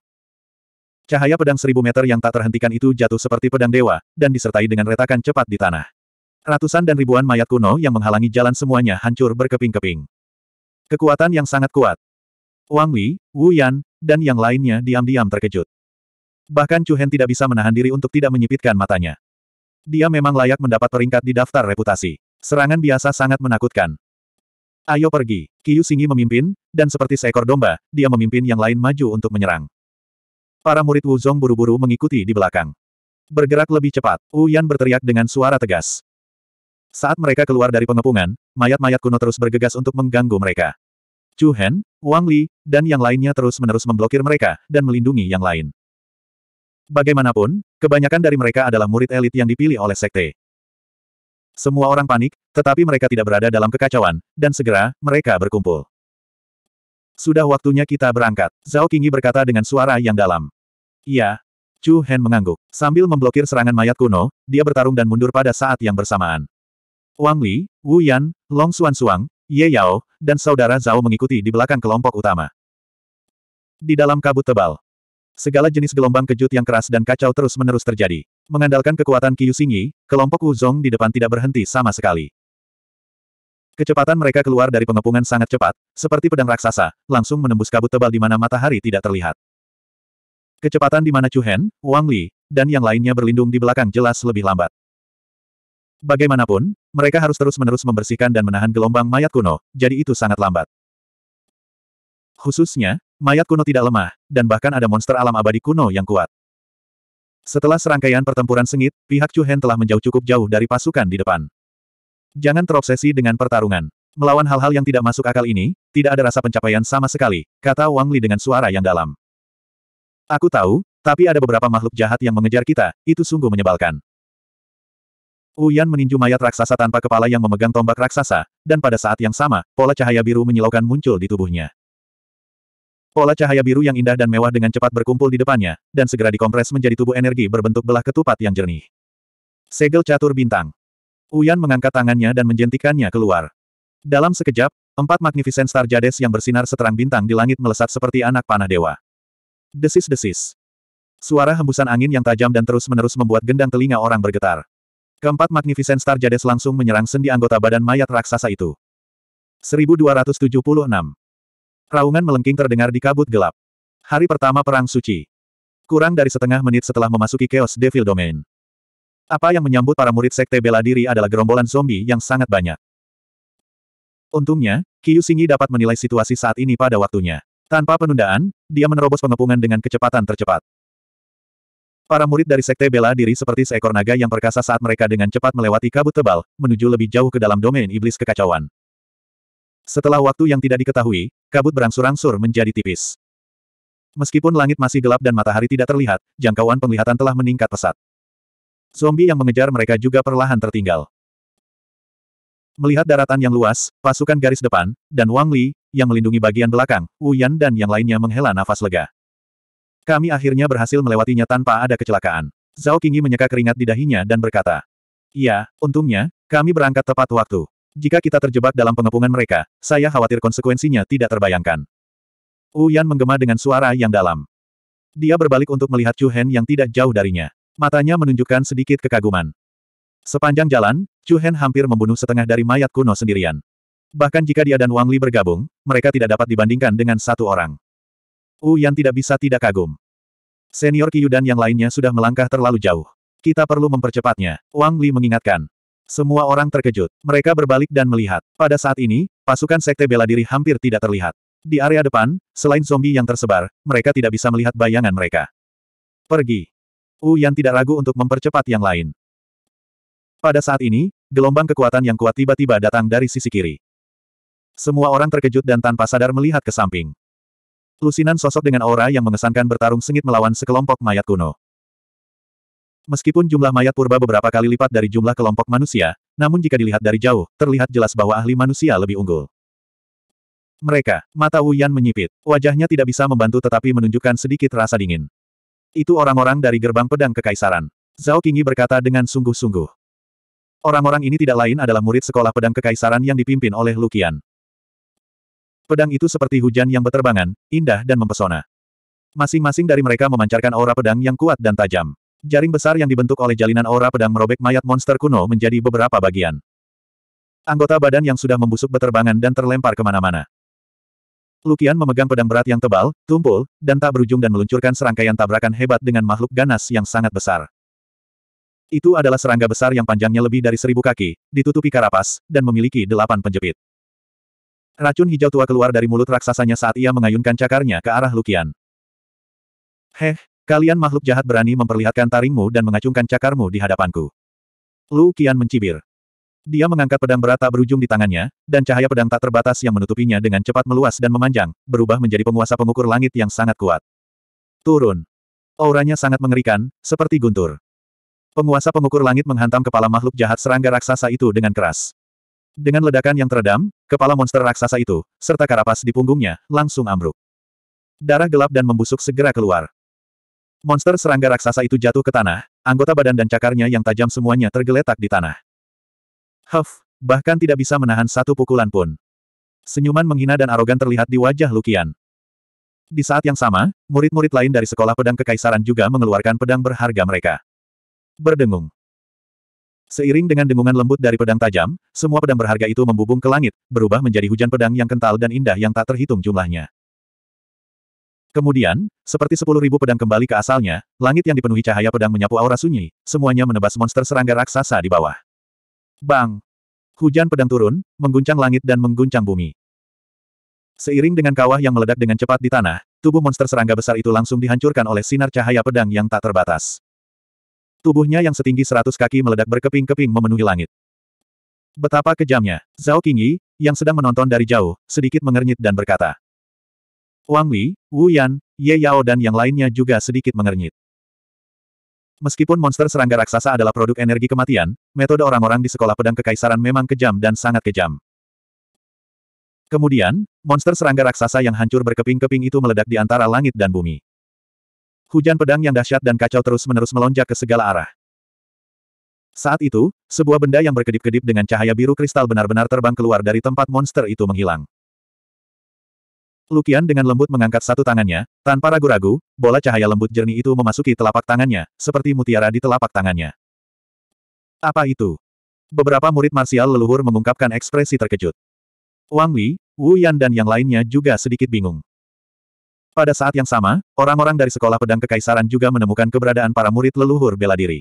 Cahaya pedang seribu meter yang tak terhentikan itu jatuh seperti pedang dewa, dan disertai dengan retakan cepat di tanah. Ratusan dan ribuan mayat kuno yang menghalangi jalan semuanya hancur berkeping-keping. Kekuatan yang sangat kuat. Wang Li, Wu Yan, dan yang lainnya diam-diam terkejut. Bahkan Chu Hen tidak bisa menahan diri untuk tidak menyipitkan matanya. Dia memang layak mendapat peringkat di daftar reputasi. Serangan biasa sangat menakutkan. Ayo pergi. Kiyu Singi memimpin, dan seperti seekor domba, dia memimpin yang lain maju untuk menyerang. Para murid Wu Wuzong buru-buru mengikuti di belakang. Bergerak lebih cepat, Wu Yan berteriak dengan suara tegas. Saat mereka keluar dari pengepungan, mayat-mayat kuno terus bergegas untuk mengganggu mereka. Chu Hen, Wang Li, dan yang lainnya terus-menerus memblokir mereka, dan melindungi yang lain. Bagaimanapun, kebanyakan dari mereka adalah murid elit yang dipilih oleh sekte. Semua orang panik, tetapi mereka tidak berada dalam kekacauan, dan segera, mereka berkumpul. Sudah waktunya kita berangkat, Zhao Qingyi berkata dengan suara yang dalam. Iya. Chu Hen mengangguk. Sambil memblokir serangan mayat kuno, dia bertarung dan mundur pada saat yang bersamaan. Wang Li, Wu Yan, Long Xuan Suang, Ye Yao, dan saudara Zhao mengikuti di belakang kelompok utama. Di dalam kabut tebal, segala jenis gelombang kejut yang keras dan kacau terus-menerus terjadi. Mengandalkan kekuatan Qiu Xingyi, kelompok Wu Zong di depan tidak berhenti sama sekali. Kecepatan mereka keluar dari pengepungan sangat cepat, seperti pedang raksasa, langsung menembus kabut tebal di mana matahari tidak terlihat. Kecepatan di mana Chu Hen, Wang Li, dan yang lainnya berlindung di belakang jelas lebih lambat. Bagaimanapun, mereka harus terus-menerus membersihkan dan menahan gelombang mayat kuno, jadi itu sangat lambat. Khususnya, mayat kuno tidak lemah, dan bahkan ada monster alam abadi kuno yang kuat. Setelah serangkaian pertempuran sengit, pihak Chu Hen telah menjauh cukup jauh dari pasukan di depan. Jangan terobsesi dengan pertarungan. Melawan hal-hal yang tidak masuk akal ini, tidak ada rasa pencapaian sama sekali, kata Wang Li dengan suara yang dalam. Aku tahu, tapi ada beberapa makhluk jahat yang mengejar kita, itu sungguh menyebalkan. Uyan meninju mayat raksasa tanpa kepala yang memegang tombak raksasa, dan pada saat yang sama, pola cahaya biru menyilaukan muncul di tubuhnya. Pola cahaya biru yang indah dan mewah dengan cepat berkumpul di depannya, dan segera dikompres menjadi tubuh energi berbentuk belah ketupat yang jernih. Segel catur bintang. Uyan mengangkat tangannya dan menjentikannya keluar. Dalam sekejap, empat magnificent star jades yang bersinar seterang bintang di langit melesat seperti anak panah dewa. Desis-desis. Suara hembusan angin yang tajam dan terus-menerus membuat gendang telinga orang bergetar. Keempat Magnificent Star Jades langsung menyerang sendi anggota badan mayat raksasa itu. 1276. Raungan melengking terdengar di kabut gelap. Hari pertama Perang Suci. Kurang dari setengah menit setelah memasuki Chaos Devil Domain. Apa yang menyambut para murid Sekte Bela Diri adalah gerombolan zombie yang sangat banyak. Untungnya, Kiyu Singi dapat menilai situasi saat ini pada waktunya. Tanpa penundaan, dia menerobos pengepungan dengan kecepatan tercepat. Para murid dari sekte bela diri seperti seekor naga yang perkasa saat mereka dengan cepat melewati kabut tebal, menuju lebih jauh ke dalam domain iblis kekacauan. Setelah waktu yang tidak diketahui, kabut berangsur-angsur menjadi tipis. Meskipun langit masih gelap dan matahari tidak terlihat, jangkauan penglihatan telah meningkat pesat. Zombie yang mengejar mereka juga perlahan tertinggal. Melihat daratan yang luas, pasukan garis depan, dan Wang Li, yang melindungi bagian belakang, Wu Yan dan yang lainnya menghela nafas lega. Kami akhirnya berhasil melewatinya tanpa ada kecelakaan. Zhao Qingyi menyeka keringat di dahinya dan berkata, Iya, untungnya, kami berangkat tepat waktu. Jika kita terjebak dalam pengepungan mereka, saya khawatir konsekuensinya tidak terbayangkan. Wu Yan menggema dengan suara yang dalam. Dia berbalik untuk melihat Chu Hen yang tidak jauh darinya. Matanya menunjukkan sedikit kekaguman. Sepanjang jalan, Chu Hen hampir membunuh setengah dari mayat kuno sendirian. Bahkan jika dia dan Wang Li bergabung, mereka tidak dapat dibandingkan dengan satu orang. Wu Yan tidak bisa tidak kagum. Senior Qiyu dan yang lainnya sudah melangkah terlalu jauh. Kita perlu mempercepatnya, Wang Li mengingatkan. Semua orang terkejut. Mereka berbalik dan melihat. Pada saat ini, pasukan sekte bela diri hampir tidak terlihat. Di area depan, selain zombie yang tersebar, mereka tidak bisa melihat bayangan mereka. Pergi. Wu Yan tidak ragu untuk mempercepat yang lain. Pada saat ini, gelombang kekuatan yang kuat tiba-tiba datang dari sisi kiri. Semua orang terkejut dan tanpa sadar melihat ke samping. Lusinan sosok dengan aura yang mengesankan bertarung sengit melawan sekelompok mayat kuno. Meskipun jumlah mayat purba beberapa kali lipat dari jumlah kelompok manusia, namun jika dilihat dari jauh, terlihat jelas bahwa ahli manusia lebih unggul. Mereka, mata Wuyan menyipit. Wajahnya tidak bisa membantu tetapi menunjukkan sedikit rasa dingin. Itu orang-orang dari gerbang pedang kekaisaran. Zhao Qingyi berkata dengan sungguh-sungguh. Orang-orang ini tidak lain adalah murid sekolah pedang kekaisaran yang dipimpin oleh Lukian. Pedang itu seperti hujan yang berterbangan, indah dan mempesona. Masing-masing dari mereka memancarkan aura pedang yang kuat dan tajam. Jaring besar yang dibentuk oleh jalinan aura pedang merobek mayat monster kuno menjadi beberapa bagian. Anggota badan yang sudah membusuk berterbangan dan terlempar kemana-mana. Lukian memegang pedang berat yang tebal, tumpul, dan tak berujung dan meluncurkan serangkaian tabrakan hebat dengan makhluk ganas yang sangat besar. Itu adalah serangga besar yang panjangnya lebih dari seribu kaki, ditutupi karapas, dan memiliki delapan penjepit. Racun hijau tua keluar dari mulut raksasanya saat ia mengayunkan cakarnya ke arah Lukian. Heh, kalian makhluk jahat berani memperlihatkan taringmu dan mengacungkan cakarmu di hadapanku. Lukian mencibir. Dia mengangkat pedang berat berujung di tangannya, dan cahaya pedang tak terbatas yang menutupinya dengan cepat meluas dan memanjang, berubah menjadi penguasa pengukur langit yang sangat kuat. Turun. Auranya sangat mengerikan, seperti guntur. Penguasa pengukur langit menghantam kepala makhluk jahat serangga raksasa itu dengan keras. Dengan ledakan yang teredam, kepala monster raksasa itu, serta karapas di punggungnya, langsung ambruk. Darah gelap dan membusuk segera keluar. Monster serangga raksasa itu jatuh ke tanah, anggota badan dan cakarnya yang tajam semuanya tergeletak di tanah. Huff, bahkan tidak bisa menahan satu pukulan pun. Senyuman menghina dan arogan terlihat di wajah Lukian. Di saat yang sama, murid-murid lain dari sekolah pedang kekaisaran juga mengeluarkan pedang berharga mereka berdengung. Seiring dengan dengungan lembut dari pedang tajam, semua pedang berharga itu membubung ke langit, berubah menjadi hujan pedang yang kental dan indah yang tak terhitung jumlahnya. Kemudian, seperti sepuluh ribu pedang kembali ke asalnya, langit yang dipenuhi cahaya pedang menyapu aura sunyi, semuanya menebas monster serangga raksasa di bawah. Bang! Hujan pedang turun, mengguncang langit dan mengguncang bumi. Seiring dengan kawah yang meledak dengan cepat di tanah, tubuh monster serangga besar itu langsung dihancurkan oleh sinar cahaya pedang yang tak terbatas. Tubuhnya yang setinggi seratus kaki meledak berkeping-keping memenuhi langit. Betapa kejamnya. Zhao Qingyi, yang sedang menonton dari jauh, sedikit mengernyit dan berkata. Wang Li, Wu Yan, Ye Yao dan yang lainnya juga sedikit mengernyit. Meskipun monster serangga raksasa adalah produk energi kematian, metode orang-orang di sekolah pedang kekaisaran memang kejam dan sangat kejam. Kemudian, monster serangga raksasa yang hancur berkeping-keping itu meledak di antara langit dan bumi. Hujan pedang yang dahsyat dan kacau terus-menerus melonjak ke segala arah. Saat itu, sebuah benda yang berkedip-kedip dengan cahaya biru kristal benar-benar terbang keluar dari tempat monster itu menghilang. Lukian dengan lembut mengangkat satu tangannya, tanpa ragu-ragu, bola cahaya lembut jernih itu memasuki telapak tangannya, seperti mutiara di telapak tangannya. Apa itu? Beberapa murid marsial leluhur mengungkapkan ekspresi terkejut. Wang Li, Wu Yan dan yang lainnya juga sedikit bingung. Pada saat yang sama, orang-orang dari sekolah pedang kekaisaran juga menemukan keberadaan para murid leluhur bela diri.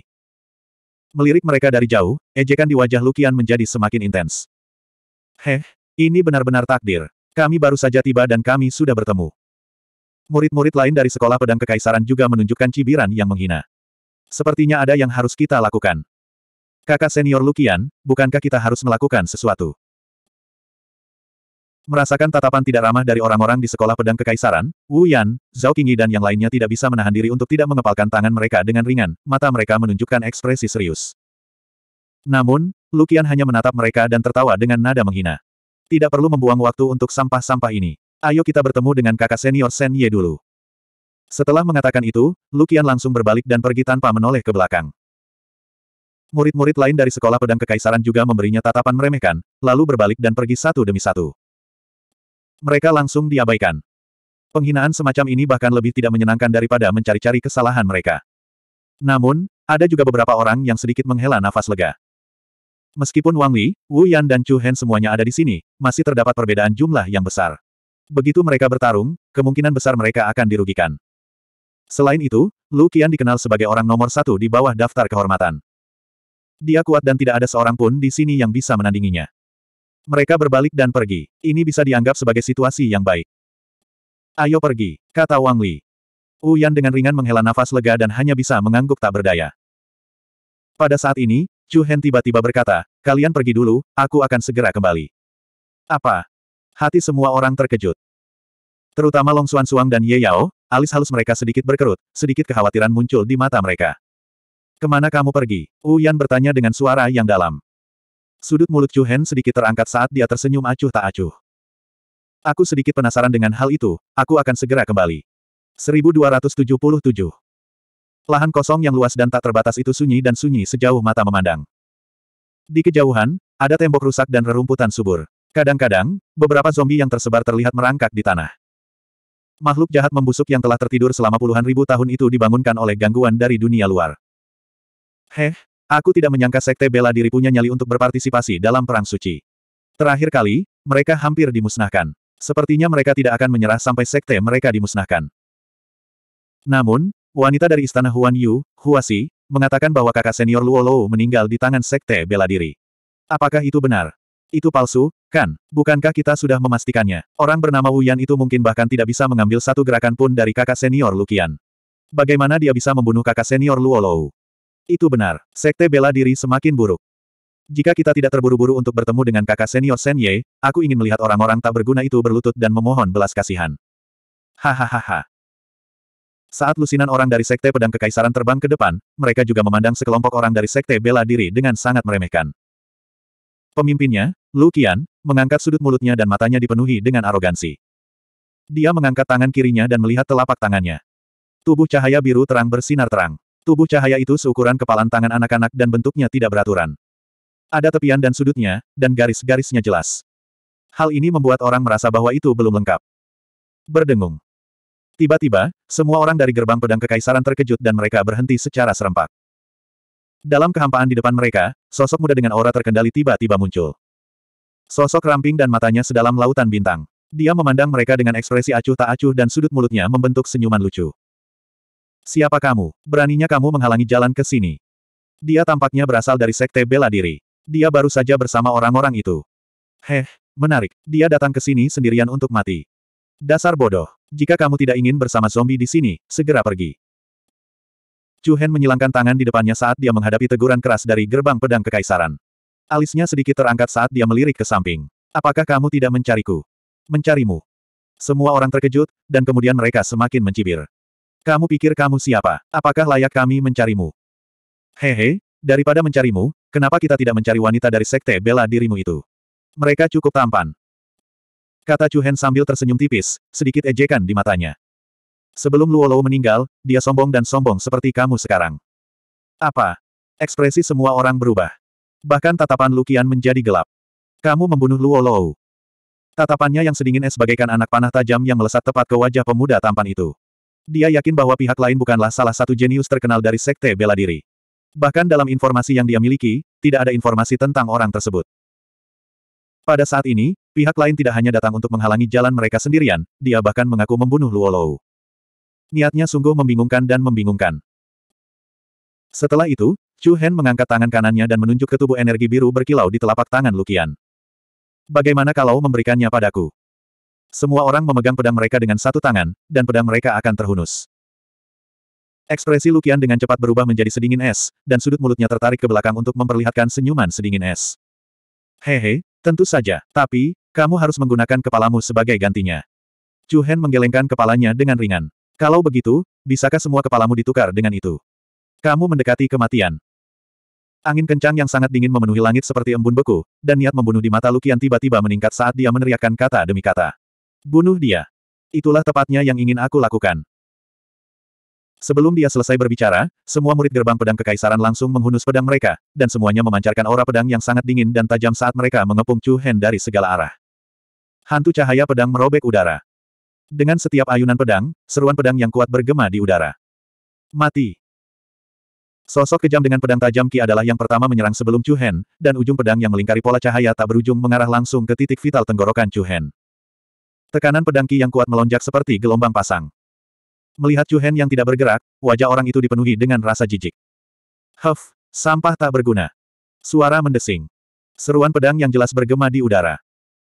Melirik mereka dari jauh, ejekan di wajah Lukian menjadi semakin intens. Heh, ini benar-benar takdir. Kami baru saja tiba dan kami sudah bertemu. Murid-murid lain dari sekolah pedang kekaisaran juga menunjukkan cibiran yang menghina. Sepertinya ada yang harus kita lakukan. Kakak senior Lukian, bukankah kita harus melakukan sesuatu? Merasakan tatapan tidak ramah dari orang-orang di sekolah pedang kekaisaran, Wu Yan, Zhao Qingyi dan yang lainnya tidak bisa menahan diri untuk tidak mengepalkan tangan mereka dengan ringan, mata mereka menunjukkan ekspresi serius. Namun, Lukian hanya menatap mereka dan tertawa dengan nada menghina. Tidak perlu membuang waktu untuk sampah-sampah ini. Ayo kita bertemu dengan kakak senior Shen Ye dulu. Setelah mengatakan itu, Lukian langsung berbalik dan pergi tanpa menoleh ke belakang. Murid-murid lain dari sekolah pedang kekaisaran juga memberinya tatapan meremehkan, lalu berbalik dan pergi satu demi satu. Mereka langsung diabaikan. Penghinaan semacam ini bahkan lebih tidak menyenangkan daripada mencari-cari kesalahan mereka. Namun, ada juga beberapa orang yang sedikit menghela nafas lega. Meskipun Wang Li, Wu Yan dan Chu Hen semuanya ada di sini, masih terdapat perbedaan jumlah yang besar. Begitu mereka bertarung, kemungkinan besar mereka akan dirugikan. Selain itu, Lu Qian dikenal sebagai orang nomor satu di bawah daftar kehormatan. Dia kuat dan tidak ada seorang pun di sini yang bisa menandinginya. Mereka berbalik dan pergi. Ini bisa dianggap sebagai situasi yang baik. Ayo pergi, kata Wang Li. Yan dengan ringan menghela nafas lega dan hanya bisa mengangguk tak berdaya. Pada saat ini, Chu Hen tiba-tiba berkata, kalian pergi dulu, aku akan segera kembali. Apa? Hati semua orang terkejut. Terutama Long Suan Suang dan Ye Yao, alis halus mereka sedikit berkerut, sedikit kekhawatiran muncul di mata mereka. Kemana kamu pergi? Yan bertanya dengan suara yang dalam. Sudut mulut Chu Hen sedikit terangkat saat dia tersenyum acuh tak acuh. Aku sedikit penasaran dengan hal itu, aku akan segera kembali. 1277 Lahan kosong yang luas dan tak terbatas itu sunyi dan sunyi sejauh mata memandang. Di kejauhan, ada tembok rusak dan rerumputan subur. Kadang-kadang, beberapa zombie yang tersebar terlihat merangkak di tanah. Makhluk jahat membusuk yang telah tertidur selama puluhan ribu tahun itu dibangunkan oleh gangguan dari dunia luar. Heh, Aku tidak menyangka sekte bela diri punya nyali untuk berpartisipasi dalam perang suci. Terakhir kali, mereka hampir dimusnahkan. Sepertinya mereka tidak akan menyerah sampai sekte mereka dimusnahkan. Namun, wanita dari istana Huan Yu, Huasi, mengatakan bahwa kakak senior Luo Luo meninggal di tangan sekte bela diri. Apakah itu benar? Itu palsu, kan? Bukankah kita sudah memastikannya? Orang bernama Wu Yan itu mungkin bahkan tidak bisa mengambil satu gerakan pun dari kakak senior Lukian. Bagaimana dia bisa membunuh kakak senior Luolou? Itu benar, sekte bela diri semakin buruk. Jika kita tidak terburu-buru untuk bertemu dengan kakak senior Senye, aku ingin melihat orang-orang tak berguna itu berlutut dan memohon belas kasihan. Hahaha. Saat lusinan orang dari Sekte Pedang Kekaisaran terbang ke depan, mereka juga memandang sekelompok orang dari Sekte Bela Diri dengan sangat meremehkan. Pemimpinnya, Lu Qian, mengangkat sudut mulutnya dan matanya dipenuhi dengan arogansi. Dia mengangkat tangan kirinya dan melihat telapak tangannya. Tubuh cahaya biru terang bersinar terang. Tubuh cahaya itu seukuran kepalan tangan anak-anak dan bentuknya tidak beraturan. Ada tepian dan sudutnya, dan garis-garisnya jelas. Hal ini membuat orang merasa bahwa itu belum lengkap. Berdengung. Tiba-tiba, semua orang dari gerbang pedang kekaisaran terkejut dan mereka berhenti secara serempak. Dalam kehampaan di depan mereka, sosok muda dengan aura terkendali tiba-tiba muncul. Sosok ramping dan matanya sedalam lautan bintang. Dia memandang mereka dengan ekspresi acuh tak acuh dan sudut mulutnya membentuk senyuman lucu. Siapa kamu? Beraninya kamu menghalangi jalan ke sini. Dia tampaknya berasal dari sekte bela diri. Dia baru saja bersama orang-orang itu. Heh, menarik. Dia datang ke sini sendirian untuk mati. Dasar bodoh. Jika kamu tidak ingin bersama zombie di sini, segera pergi. Chu Hen menyilangkan tangan di depannya saat dia menghadapi teguran keras dari gerbang pedang kekaisaran. Alisnya sedikit terangkat saat dia melirik ke samping. Apakah kamu tidak mencariku? Mencarimu. Semua orang terkejut, dan kemudian mereka semakin mencibir. Kamu pikir kamu siapa? Apakah layak kami mencarimu? Hehe, daripada mencarimu, kenapa kita tidak mencari wanita dari sekte bela dirimu itu? Mereka cukup tampan. Kata Chu Hen sambil tersenyum tipis, sedikit ejekan di matanya. Sebelum Luolou meninggal, dia sombong dan sombong seperti kamu sekarang. Apa? Ekspresi semua orang berubah. Bahkan tatapan Lukian menjadi gelap. Kamu membunuh Luolou. Tatapannya yang sedingin es bagaikan anak panah tajam yang melesat tepat ke wajah pemuda tampan itu. Dia yakin bahwa pihak lain bukanlah salah satu jenius terkenal dari sekte bela diri. Bahkan dalam informasi yang dia miliki, tidak ada informasi tentang orang tersebut. Pada saat ini, pihak lain tidak hanya datang untuk menghalangi jalan mereka sendirian, dia bahkan mengaku membunuh Luolou. Niatnya sungguh membingungkan dan membingungkan. Setelah itu, Chu Hen mengangkat tangan kanannya dan menunjuk ke tubuh energi biru berkilau di telapak tangan Lukian. Bagaimana kalau memberikannya padaku? Semua orang memegang pedang mereka dengan satu tangan, dan pedang mereka akan terhunus. Ekspresi Lukian dengan cepat berubah menjadi sedingin es, dan sudut mulutnya tertarik ke belakang untuk memperlihatkan senyuman sedingin es. Hehe, tentu saja, tapi, kamu harus menggunakan kepalamu sebagai gantinya. Chu Hen menggelengkan kepalanya dengan ringan. Kalau begitu, bisakah semua kepalamu ditukar dengan itu? Kamu mendekati kematian. Angin kencang yang sangat dingin memenuhi langit seperti embun beku, dan niat membunuh di mata Lukian tiba-tiba meningkat saat dia meneriakkan kata demi kata. Bunuh dia. Itulah tepatnya yang ingin aku lakukan. Sebelum dia selesai berbicara, semua murid gerbang pedang kekaisaran langsung menghunus pedang mereka, dan semuanya memancarkan aura pedang yang sangat dingin dan tajam saat mereka mengepung Chu Hen dari segala arah. Hantu cahaya pedang merobek udara. Dengan setiap ayunan pedang, seruan pedang yang kuat bergema di udara. Mati. Sosok kejam dengan pedang tajam Ki adalah yang pertama menyerang sebelum Chu Hen, dan ujung pedang yang melingkari pola cahaya tak berujung mengarah langsung ke titik vital tenggorokan Chu Hen. Tekanan pedang Qi yang kuat melonjak seperti gelombang pasang. Melihat Chu Hen yang tidak bergerak, wajah orang itu dipenuhi dengan rasa jijik. Huff, sampah tak berguna. Suara mendesing. Seruan pedang yang jelas bergema di udara.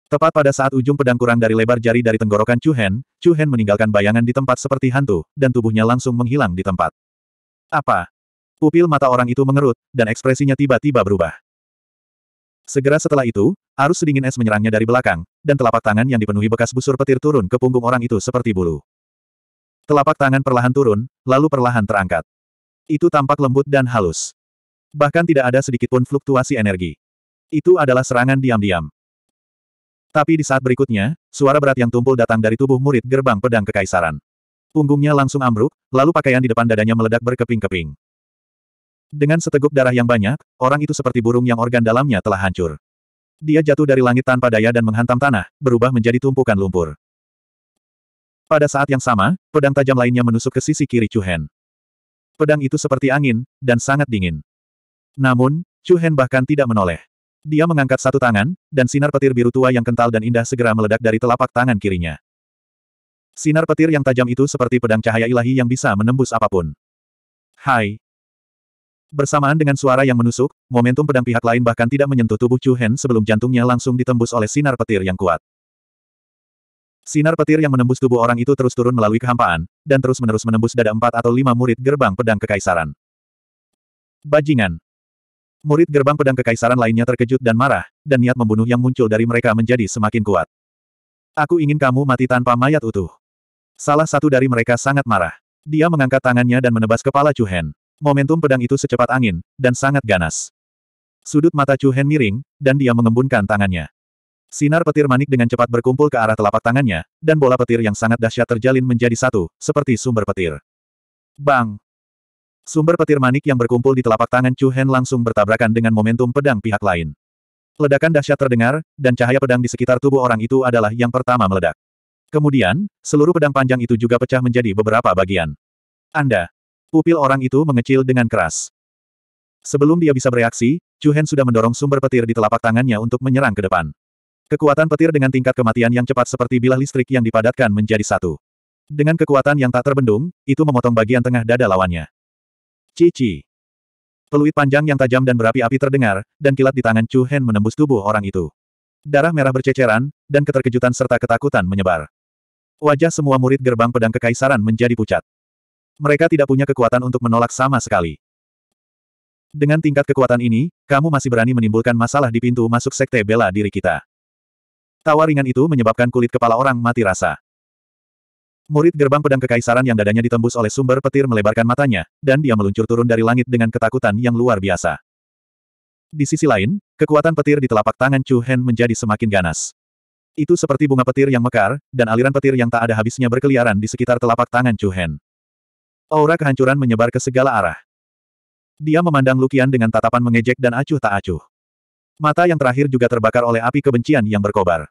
Tepat pada saat ujung pedang kurang dari lebar jari dari tenggorokan Chu Hen, Chu Hen meninggalkan bayangan di tempat seperti hantu, dan tubuhnya langsung menghilang di tempat. Apa? Pupil mata orang itu mengerut, dan ekspresinya tiba-tiba berubah. Segera setelah itu, arus sedingin es menyerangnya dari belakang, dan telapak tangan yang dipenuhi bekas busur petir turun ke punggung orang itu seperti bulu. Telapak tangan perlahan turun, lalu perlahan terangkat. Itu tampak lembut dan halus. Bahkan tidak ada sedikit pun fluktuasi energi. Itu adalah serangan diam-diam. Tapi di saat berikutnya, suara berat yang tumpul datang dari tubuh murid gerbang pedang kekaisaran. Punggungnya langsung ambruk, lalu pakaian di depan dadanya meledak berkeping-keping. Dengan seteguk darah yang banyak, orang itu seperti burung yang organ dalamnya telah hancur. Dia jatuh dari langit tanpa daya dan menghantam tanah, berubah menjadi tumpukan lumpur. Pada saat yang sama, pedang tajam lainnya menusuk ke sisi kiri Chu Hen. Pedang itu seperti angin, dan sangat dingin. Namun, Chu Hen bahkan tidak menoleh. Dia mengangkat satu tangan, dan sinar petir biru tua yang kental dan indah segera meledak dari telapak tangan kirinya. Sinar petir yang tajam itu seperti pedang cahaya ilahi yang bisa menembus apapun. Hai, Bersamaan dengan suara yang menusuk, momentum pedang pihak lain bahkan tidak menyentuh tubuh Chu Hen sebelum jantungnya langsung ditembus oleh sinar petir yang kuat. Sinar petir yang menembus tubuh orang itu terus turun melalui kehampaan, dan terus-menerus menembus dada empat atau lima murid gerbang pedang kekaisaran. Bajingan. Murid gerbang pedang kekaisaran lainnya terkejut dan marah, dan niat membunuh yang muncul dari mereka menjadi semakin kuat. Aku ingin kamu mati tanpa mayat utuh. Salah satu dari mereka sangat marah. Dia mengangkat tangannya dan menebas kepala Chu Hen. Momentum pedang itu secepat angin, dan sangat ganas. Sudut mata Chu Hen miring, dan dia mengembunkan tangannya. Sinar petir manik dengan cepat berkumpul ke arah telapak tangannya, dan bola petir yang sangat dahsyat terjalin menjadi satu, seperti sumber petir. Bang! Sumber petir manik yang berkumpul di telapak tangan Chu Hen langsung bertabrakan dengan momentum pedang pihak lain. Ledakan dahsyat terdengar, dan cahaya pedang di sekitar tubuh orang itu adalah yang pertama meledak. Kemudian, seluruh pedang panjang itu juga pecah menjadi beberapa bagian. Anda, Pupil orang itu mengecil dengan keras. Sebelum dia bisa bereaksi, Chu Hen sudah mendorong sumber petir di telapak tangannya untuk menyerang ke depan. Kekuatan petir dengan tingkat kematian yang cepat seperti bilah listrik yang dipadatkan menjadi satu. Dengan kekuatan yang tak terbendung, itu memotong bagian tengah dada lawannya. Cici. Peluit panjang yang tajam dan berapi-api terdengar, dan kilat di tangan Chu Hen menembus tubuh orang itu. Darah merah berceceran, dan keterkejutan serta ketakutan menyebar. Wajah semua murid gerbang pedang kekaisaran menjadi pucat. Mereka tidak punya kekuatan untuk menolak sama sekali. Dengan tingkat kekuatan ini, kamu masih berani menimbulkan masalah di pintu masuk sekte bela diri kita. Tawa ringan itu menyebabkan kulit kepala orang mati rasa. Murid gerbang pedang kekaisaran yang dadanya ditembus oleh sumber petir melebarkan matanya, dan dia meluncur turun dari langit dengan ketakutan yang luar biasa. Di sisi lain, kekuatan petir di telapak tangan Chu Hen menjadi semakin ganas. Itu seperti bunga petir yang mekar, dan aliran petir yang tak ada habisnya berkeliaran di sekitar telapak tangan Chu Hen. Aura kehancuran menyebar ke segala arah. Dia memandang Lukian dengan tatapan mengejek dan acuh tak acuh. Mata yang terakhir juga terbakar oleh api kebencian yang berkobar.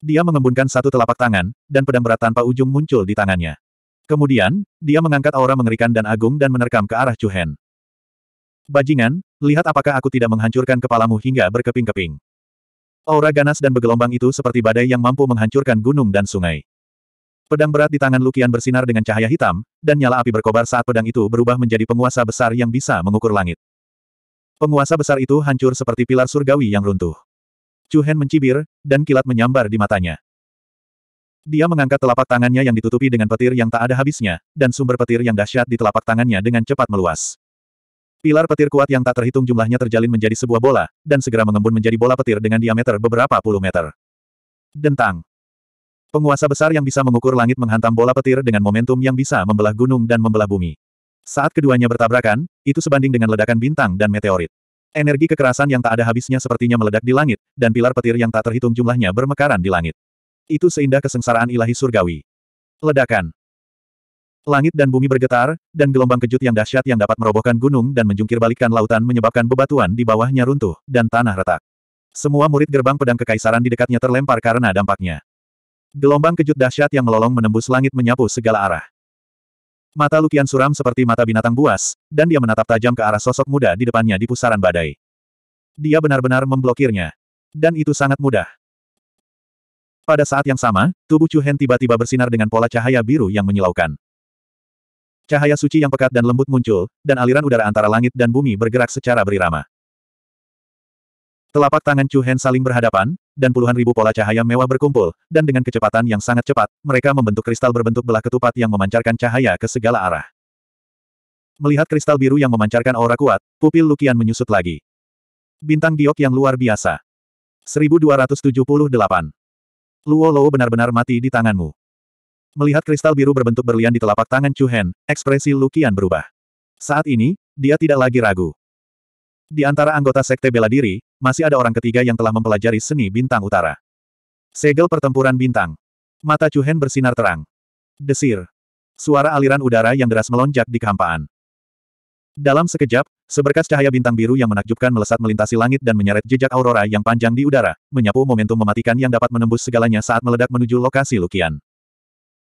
Dia mengembunkan satu telapak tangan, dan pedang berat tanpa ujung muncul di tangannya. Kemudian, dia mengangkat aura mengerikan dan agung dan menerkam ke arah Chuhen. Bajingan, lihat apakah aku tidak menghancurkan kepalamu hingga berkeping-keping. Aura ganas dan bergelombang itu seperti badai yang mampu menghancurkan gunung dan sungai. Pedang berat di tangan Lukian bersinar dengan cahaya hitam, dan nyala api berkobar saat pedang itu berubah menjadi penguasa besar yang bisa mengukur langit. Penguasa besar itu hancur seperti pilar surgawi yang runtuh. Chu mencibir, dan kilat menyambar di matanya. Dia mengangkat telapak tangannya yang ditutupi dengan petir yang tak ada habisnya, dan sumber petir yang dahsyat di telapak tangannya dengan cepat meluas. Pilar petir kuat yang tak terhitung jumlahnya terjalin menjadi sebuah bola, dan segera mengembun menjadi bola petir dengan diameter beberapa puluh meter. Dentang. Penguasa besar yang bisa mengukur langit menghantam bola petir dengan momentum yang bisa membelah gunung dan membelah bumi. Saat keduanya bertabrakan, itu sebanding dengan ledakan bintang dan meteorit. Energi kekerasan yang tak ada habisnya sepertinya meledak di langit, dan pilar petir yang tak terhitung jumlahnya bermekaran di langit. Itu seindah kesengsaraan ilahi surgawi. Ledakan. Langit dan bumi bergetar, dan gelombang kejut yang dahsyat yang dapat merobohkan gunung dan menjungkirbalikkan lautan menyebabkan bebatuan di bawahnya runtuh, dan tanah retak. Semua murid gerbang pedang kekaisaran di dekatnya terlempar karena dampaknya. Gelombang kejut dahsyat yang melolong menembus langit menyapu segala arah. Mata Lukian suram seperti mata binatang buas, dan dia menatap tajam ke arah sosok muda di depannya di pusaran badai. Dia benar-benar memblokirnya. Dan itu sangat mudah. Pada saat yang sama, tubuh Chu Hen tiba-tiba bersinar dengan pola cahaya biru yang menyilaukan. Cahaya suci yang pekat dan lembut muncul, dan aliran udara antara langit dan bumi bergerak secara berirama. Telapak tangan Chu Hen saling berhadapan, dan puluhan ribu pola cahaya mewah berkumpul, dan dengan kecepatan yang sangat cepat, mereka membentuk kristal berbentuk belah ketupat yang memancarkan cahaya ke segala arah. Melihat kristal biru yang memancarkan aura kuat, pupil Lukian menyusut lagi. Bintang giok yang luar biasa. 1278. Luo Luo benar-benar mati di tanganmu. Melihat kristal biru berbentuk berlian di telapak tangan Chu Hen, ekspresi Lukian berubah. Saat ini, dia tidak lagi ragu. Di antara anggota Sekte Bela Diri, masih ada orang ketiga yang telah mempelajari seni bintang utara. Segel pertempuran bintang. Mata Chuhen bersinar terang. Desir. Suara aliran udara yang deras melonjak di kehampaan. Dalam sekejap, seberkas cahaya bintang biru yang menakjubkan melesat melintasi langit dan menyeret jejak aurora yang panjang di udara, menyapu momentum mematikan yang dapat menembus segalanya saat meledak menuju lokasi Lukian.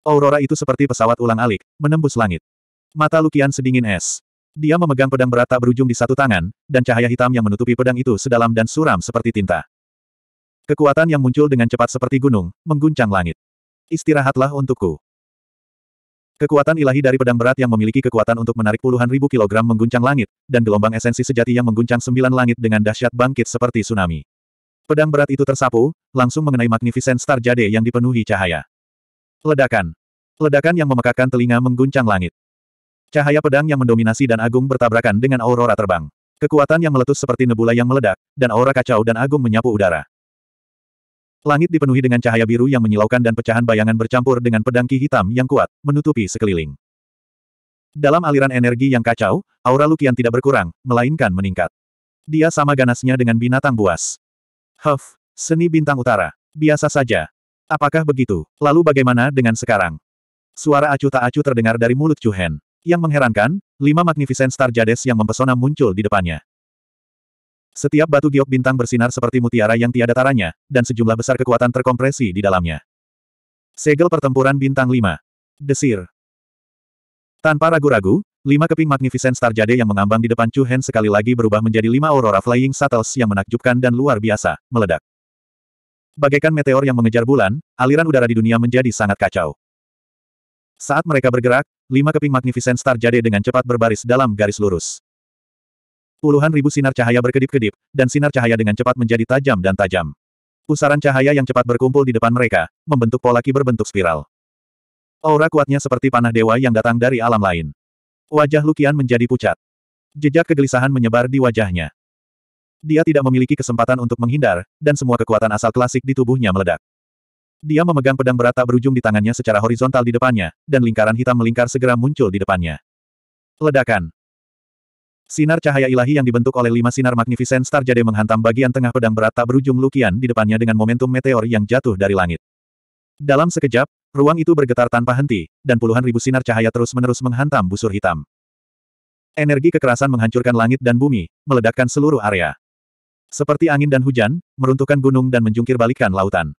Aurora itu seperti pesawat ulang-alik, menembus langit. Mata Lukian sedingin es. Dia memegang pedang berat tak berujung di satu tangan, dan cahaya hitam yang menutupi pedang itu sedalam dan suram seperti tinta. Kekuatan yang muncul dengan cepat seperti gunung, mengguncang langit. Istirahatlah untukku. Kekuatan ilahi dari pedang berat yang memiliki kekuatan untuk menarik puluhan ribu kilogram mengguncang langit, dan gelombang esensi sejati yang mengguncang sembilan langit dengan dahsyat bangkit seperti tsunami. Pedang berat itu tersapu, langsung mengenai Magnificent Star Jade yang dipenuhi cahaya. Ledakan. Ledakan yang memekakan telinga mengguncang langit. Cahaya pedang yang mendominasi dan agung bertabrakan dengan aurora terbang. Kekuatan yang meletus seperti nebula yang meledak, dan aura kacau dan agung menyapu udara. Langit dipenuhi dengan cahaya biru yang menyilaukan dan pecahan bayangan bercampur dengan pedang ki hitam yang kuat, menutupi sekeliling. Dalam aliran energi yang kacau, aura Lukian tidak berkurang, melainkan meningkat. Dia sama ganasnya dengan binatang buas. Huff, seni bintang utara. Biasa saja. Apakah begitu? Lalu bagaimana dengan sekarang? Suara acu tak acu terdengar dari mulut Chu Hen. Yang mengherankan, lima magnificent star jades yang mempesona muncul di depannya. Setiap batu giok bintang bersinar seperti mutiara yang tiada taranya, dan sejumlah besar kekuatan terkompresi di dalamnya. Segel pertempuran bintang 5. Desir. Tanpa ragu-ragu, lima keping magnificent star jade yang mengambang di depan Chu Hen sekali lagi berubah menjadi lima aurora flying shuttles yang menakjubkan dan luar biasa, meledak. Bagaikan meteor yang mengejar bulan, aliran udara di dunia menjadi sangat kacau. Saat mereka bergerak, lima keping Magnificent Star Jade dengan cepat berbaris dalam garis lurus. Puluhan ribu sinar cahaya berkedip-kedip, dan sinar cahaya dengan cepat menjadi tajam dan tajam. Pusaran cahaya yang cepat berkumpul di depan mereka, membentuk pola ki berbentuk spiral. Aura kuatnya seperti panah dewa yang datang dari alam lain. Wajah Lukian menjadi pucat. Jejak kegelisahan menyebar di wajahnya. Dia tidak memiliki kesempatan untuk menghindar, dan semua kekuatan asal klasik di tubuhnya meledak. Dia memegang pedang berat tak berujung di tangannya secara horizontal di depannya, dan lingkaran hitam melingkar segera muncul di depannya. Ledakan. Sinar cahaya ilahi yang dibentuk oleh lima sinar magnificent star jade menghantam bagian tengah pedang berat tak berujung Lukian di depannya dengan momentum meteor yang jatuh dari langit. Dalam sekejap, ruang itu bergetar tanpa henti, dan puluhan ribu sinar cahaya terus-menerus menghantam busur hitam. Energi kekerasan menghancurkan langit dan bumi, meledakkan seluruh area. Seperti angin dan hujan, meruntuhkan gunung dan menjungkir balikan lautan.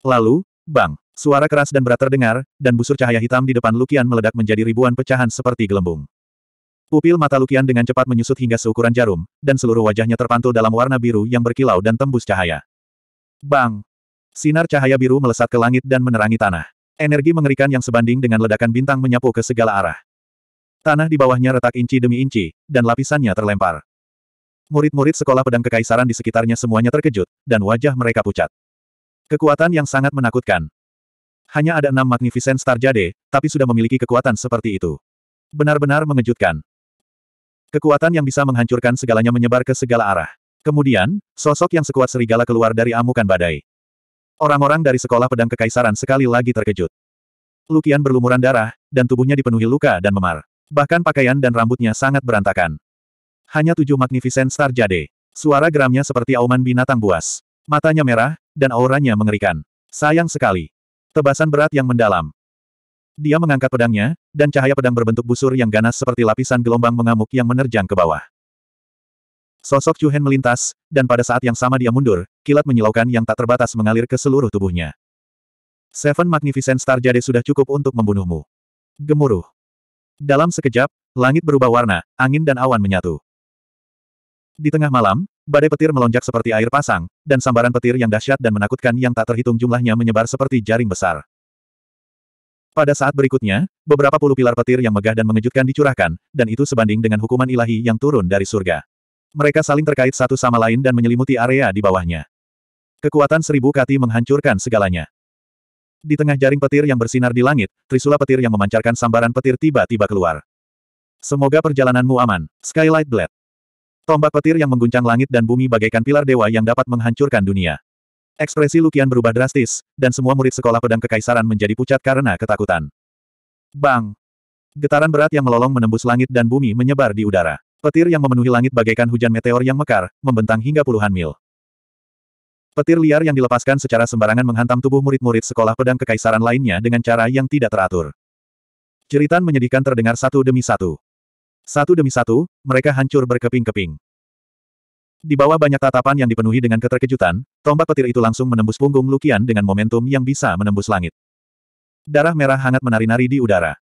Lalu, bang, suara keras dan berat terdengar, dan busur cahaya hitam di depan Lukian meledak menjadi ribuan pecahan seperti gelembung. Pupil mata Lukian dengan cepat menyusut hingga seukuran jarum, dan seluruh wajahnya terpantul dalam warna biru yang berkilau dan tembus cahaya. Bang! Sinar cahaya biru melesat ke langit dan menerangi tanah. Energi mengerikan yang sebanding dengan ledakan bintang menyapu ke segala arah. Tanah di bawahnya retak inci demi inci, dan lapisannya terlempar. Murid-murid sekolah pedang kekaisaran di sekitarnya semuanya terkejut, dan wajah mereka pucat. Kekuatan yang sangat menakutkan. Hanya ada enam Magnificent Star Jade, tapi sudah memiliki kekuatan seperti itu. Benar-benar mengejutkan. Kekuatan yang bisa menghancurkan segalanya menyebar ke segala arah. Kemudian, sosok yang sekuat serigala keluar dari amukan badai. Orang-orang dari sekolah pedang kekaisaran sekali lagi terkejut. Lukian berlumuran darah, dan tubuhnya dipenuhi luka dan memar. Bahkan pakaian dan rambutnya sangat berantakan. Hanya tujuh Magnificent Star Jade. Suara geramnya seperti auman binatang buas. Matanya merah, dan auranya mengerikan. Sayang sekali. Tebasan berat yang mendalam. Dia mengangkat pedangnya, dan cahaya pedang berbentuk busur yang ganas seperti lapisan gelombang mengamuk yang menerjang ke bawah. Sosok Chuhen melintas, dan pada saat yang sama dia mundur, kilat menyilaukan yang tak terbatas mengalir ke seluruh tubuhnya. Seven Magnificent Star Jade sudah cukup untuk membunuhmu. Gemuruh. Dalam sekejap, langit berubah warna, angin dan awan menyatu. Di tengah malam, Badai petir melonjak seperti air pasang, dan sambaran petir yang dahsyat dan menakutkan yang tak terhitung jumlahnya menyebar seperti jaring besar. Pada saat berikutnya, beberapa puluh pilar petir yang megah dan mengejutkan dicurahkan, dan itu sebanding dengan hukuman ilahi yang turun dari surga. Mereka saling terkait satu sama lain dan menyelimuti area di bawahnya. Kekuatan seribu kati menghancurkan segalanya. Di tengah jaring petir yang bersinar di langit, trisula petir yang memancarkan sambaran petir tiba-tiba keluar. Semoga perjalananmu aman, Skylight Blade. Tombak petir yang mengguncang langit dan bumi bagaikan pilar dewa yang dapat menghancurkan dunia. Ekspresi Lukian berubah drastis, dan semua murid sekolah pedang kekaisaran menjadi pucat karena ketakutan. Bang! Getaran berat yang melolong menembus langit dan bumi menyebar di udara. Petir yang memenuhi langit bagaikan hujan meteor yang mekar, membentang hingga puluhan mil. Petir liar yang dilepaskan secara sembarangan menghantam tubuh murid-murid sekolah pedang kekaisaran lainnya dengan cara yang tidak teratur. Ceritan menyedihkan terdengar satu demi satu. Satu demi satu, mereka hancur berkeping-keping. Di bawah banyak tatapan yang dipenuhi dengan keterkejutan, tombak petir itu langsung menembus punggung Lukian dengan momentum yang bisa menembus langit. Darah merah hangat menari-nari di udara.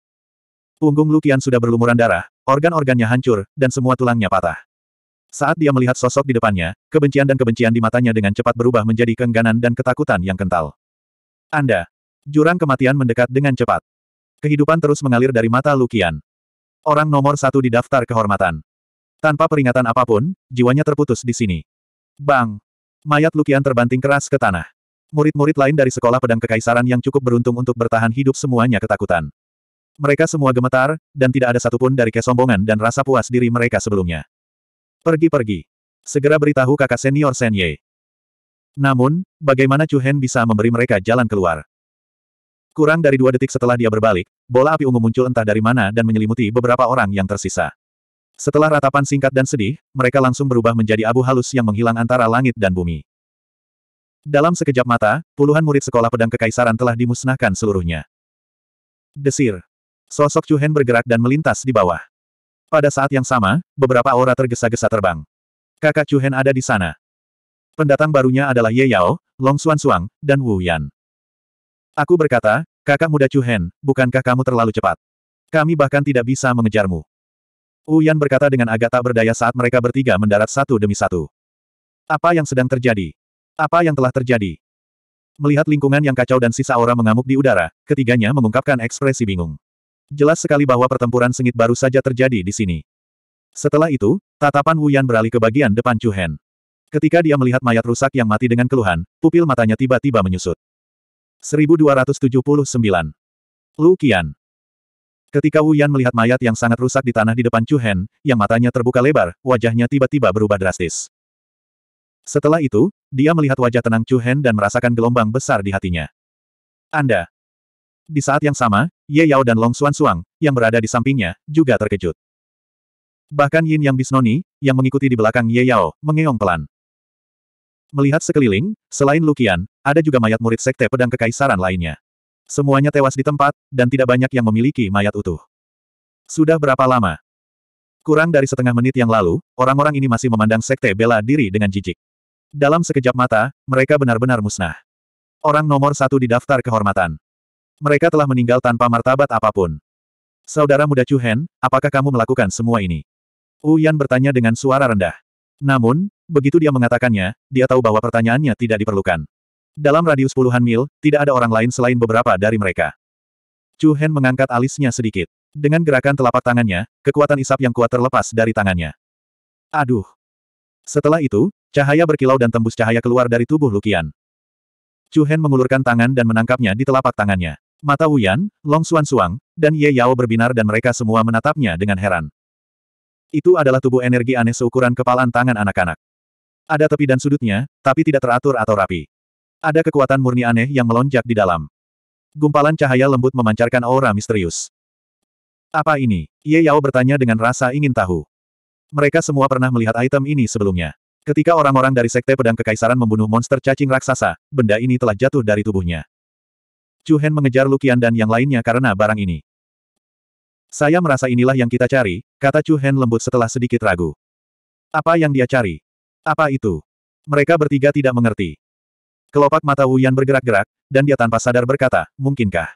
Punggung Lukian sudah berlumuran darah, organ-organnya hancur, dan semua tulangnya patah. Saat dia melihat sosok di depannya, kebencian dan kebencian di matanya dengan cepat berubah menjadi keengganan dan ketakutan yang kental. Anda. Jurang kematian mendekat dengan cepat. Kehidupan terus mengalir dari mata Lukian. Orang nomor satu di daftar kehormatan. Tanpa peringatan apapun, jiwanya terputus di sini. Bang! Mayat Lukian terbanting keras ke tanah. Murid-murid lain dari sekolah pedang kekaisaran yang cukup beruntung untuk bertahan hidup semuanya ketakutan. Mereka semua gemetar, dan tidak ada satupun dari kesombongan dan rasa puas diri mereka sebelumnya. Pergi-pergi. Segera beritahu kakak senior Senye. Namun, bagaimana Chu Hen bisa memberi mereka jalan keluar? Kurang dari dua detik setelah dia berbalik, bola api ungu muncul entah dari mana dan menyelimuti beberapa orang yang tersisa. Setelah ratapan singkat dan sedih, mereka langsung berubah menjadi abu halus yang menghilang antara langit dan bumi. Dalam sekejap mata, puluhan murid sekolah pedang kekaisaran telah dimusnahkan seluruhnya. Desir. Sosok Hen bergerak dan melintas di bawah. Pada saat yang sama, beberapa aura tergesa-gesa terbang. Kakak Hen ada di sana. Pendatang barunya adalah Ye Yao, Long Xuan Suang, dan Wu Yan. Aku berkata, kakak muda Chu Hen, bukankah kamu terlalu cepat? Kami bahkan tidak bisa mengejarmu. Uyan berkata dengan agak tak berdaya saat mereka bertiga mendarat satu demi satu. Apa yang sedang terjadi? Apa yang telah terjadi? Melihat lingkungan yang kacau dan sisa aura mengamuk di udara, ketiganya mengungkapkan ekspresi bingung. Jelas sekali bahwa pertempuran sengit baru saja terjadi di sini. Setelah itu, tatapan Wu Yan beralih ke bagian depan Chu Hen. Ketika dia melihat mayat rusak yang mati dengan keluhan, pupil matanya tiba-tiba menyusut. 1279. Lu Qian. Ketika Wu Yan melihat mayat yang sangat rusak di tanah di depan Chu Hen, yang matanya terbuka lebar, wajahnya tiba-tiba berubah drastis. Setelah itu, dia melihat wajah tenang Chu Hen dan merasakan gelombang besar di hatinya. Anda. Di saat yang sama, Ye Yao dan Long Xuan Suang, yang berada di sampingnya, juga terkejut. Bahkan Yin Yang Bisnoni, yang mengikuti di belakang Ye Yao, mengeong pelan. Melihat sekeliling, selain Lukian, ada juga mayat murid sekte pedang kekaisaran lainnya. Semuanya tewas di tempat, dan tidak banyak yang memiliki mayat utuh. Sudah berapa lama? Kurang dari setengah menit yang lalu, orang-orang ini masih memandang sekte bela diri dengan jijik. Dalam sekejap mata, mereka benar-benar musnah. Orang nomor satu di daftar kehormatan. Mereka telah meninggal tanpa martabat apapun. Saudara muda Chu Hen, apakah kamu melakukan semua ini? Wu bertanya dengan suara rendah. Namun, Begitu dia mengatakannya, dia tahu bahwa pertanyaannya tidak diperlukan. Dalam radius puluhan mil, tidak ada orang lain selain beberapa dari mereka. Chu Hen mengangkat alisnya sedikit. Dengan gerakan telapak tangannya, kekuatan isap yang kuat terlepas dari tangannya. Aduh! Setelah itu, cahaya berkilau dan tembus cahaya keluar dari tubuh Lukian. Chu Hen mengulurkan tangan dan menangkapnya di telapak tangannya. Mata Wuyan, Long Xuan Suang, dan Ye Yao berbinar dan mereka semua menatapnya dengan heran. Itu adalah tubuh energi aneh seukuran kepalan tangan anak-anak. Ada tepi dan sudutnya, tapi tidak teratur atau rapi. Ada kekuatan murni aneh yang melonjak di dalam. Gumpalan cahaya lembut memancarkan aura misterius. Apa ini? Ye Yao bertanya dengan rasa ingin tahu. Mereka semua pernah melihat item ini sebelumnya. Ketika orang-orang dari Sekte Pedang Kekaisaran membunuh monster cacing raksasa, benda ini telah jatuh dari tubuhnya. Chu Hen mengejar Lukian dan yang lainnya karena barang ini. Saya merasa inilah yang kita cari, kata Chu Hen lembut setelah sedikit ragu. Apa yang dia cari? Apa itu? Mereka bertiga tidak mengerti. Kelopak mata Wuyan bergerak-gerak, dan dia tanpa sadar berkata, mungkinkah?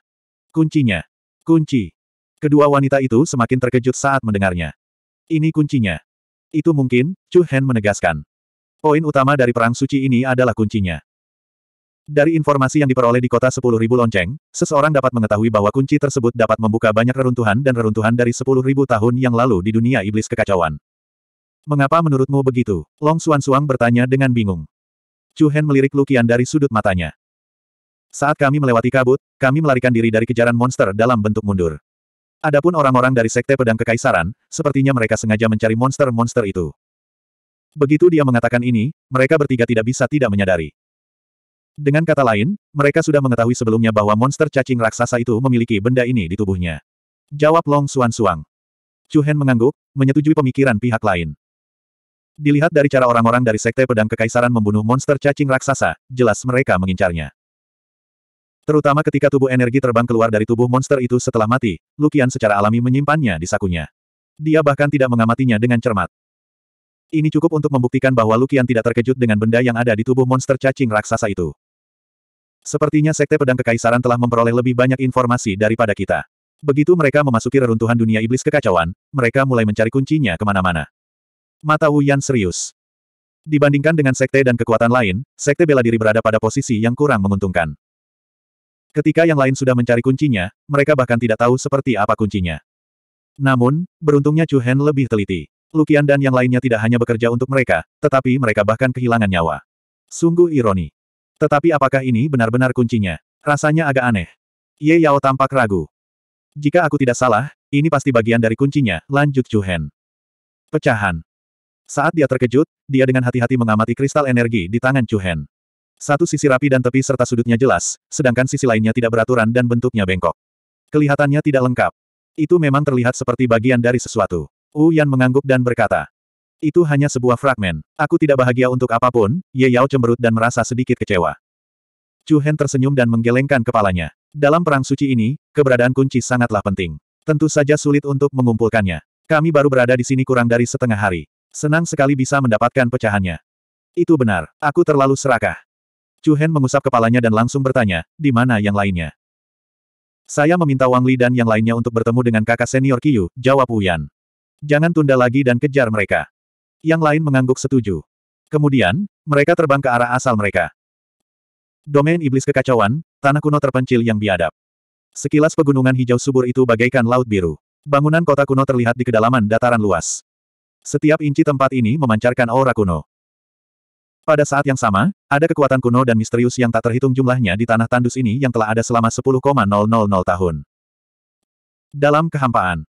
Kuncinya. Kunci. Kedua wanita itu semakin terkejut saat mendengarnya. Ini kuncinya. Itu mungkin, Chu Hen menegaskan. Poin utama dari perang suci ini adalah kuncinya. Dari informasi yang diperoleh di kota 10.000 lonceng, seseorang dapat mengetahui bahwa kunci tersebut dapat membuka banyak reruntuhan dan reruntuhan dari 10.000 tahun yang lalu di dunia iblis kekacauan. Mengapa menurutmu begitu? Long Xuan Suang bertanya dengan bingung. Chu Hen melirik Lukian dari sudut matanya. Saat kami melewati kabut, kami melarikan diri dari kejaran monster dalam bentuk mundur. Adapun orang-orang dari Sekte Pedang Kekaisaran, sepertinya mereka sengaja mencari monster-monster itu. Begitu dia mengatakan ini, mereka bertiga tidak bisa tidak menyadari. Dengan kata lain, mereka sudah mengetahui sebelumnya bahwa monster cacing raksasa itu memiliki benda ini di tubuhnya. Jawab Long Suan Suang. Chu Hen mengangguk, menyetujui pemikiran pihak lain. Dilihat dari cara orang-orang dari Sekte Pedang Kekaisaran membunuh monster cacing raksasa, jelas mereka mengincarnya. Terutama ketika tubuh energi terbang keluar dari tubuh monster itu setelah mati, Lukian secara alami menyimpannya di sakunya. Dia bahkan tidak mengamatinya dengan cermat. Ini cukup untuk membuktikan bahwa Lukian tidak terkejut dengan benda yang ada di tubuh monster cacing raksasa itu. Sepertinya Sekte Pedang Kekaisaran telah memperoleh lebih banyak informasi daripada kita. Begitu mereka memasuki reruntuhan dunia iblis kekacauan, mereka mulai mencari kuncinya kemana-mana. Mata Yan serius. Dibandingkan dengan sekte dan kekuatan lain, sekte bela diri berada pada posisi yang kurang menguntungkan. Ketika yang lain sudah mencari kuncinya, mereka bahkan tidak tahu seperti apa kuncinya. Namun, beruntungnya Chu Hen lebih teliti. Lukian dan yang lainnya tidak hanya bekerja untuk mereka, tetapi mereka bahkan kehilangan nyawa. Sungguh ironi. Tetapi apakah ini benar-benar kuncinya? Rasanya agak aneh. Ye Yao tampak ragu. Jika aku tidak salah, ini pasti bagian dari kuncinya, lanjut Chu Hen. Pecahan. Saat dia terkejut, dia dengan hati-hati mengamati kristal energi di tangan Chu Hen. Satu sisi rapi dan tepi serta sudutnya jelas, sedangkan sisi lainnya tidak beraturan dan bentuknya bengkok. Kelihatannya tidak lengkap. Itu memang terlihat seperti bagian dari sesuatu. Wu Yan mengangguk dan berkata, itu hanya sebuah fragmen. Aku tidak bahagia untuk apapun, Ye Yao cemberut dan merasa sedikit kecewa. Chu Hen tersenyum dan menggelengkan kepalanya. Dalam perang suci ini, keberadaan kunci sangatlah penting. Tentu saja sulit untuk mengumpulkannya. Kami baru berada di sini kurang dari setengah hari. Senang sekali bisa mendapatkan pecahannya. Itu benar, aku terlalu serakah. Chu Hen mengusap kepalanya dan langsung bertanya, di mana yang lainnya? Saya meminta Wang Li dan yang lainnya untuk bertemu dengan kakak senior Qiu, jawab Uyan. Jangan tunda lagi dan kejar mereka. Yang lain mengangguk setuju. Kemudian, mereka terbang ke arah asal mereka. Domain iblis kekacauan, tanah kuno terpencil yang biadab. Sekilas pegunungan hijau subur itu bagaikan laut biru. Bangunan kota kuno terlihat di kedalaman dataran luas. Setiap inci tempat ini memancarkan aura kuno. Pada saat yang sama, ada kekuatan kuno dan misterius yang tak terhitung jumlahnya di tanah tandus ini yang telah ada selama 10,000 tahun. Dalam kehampaan,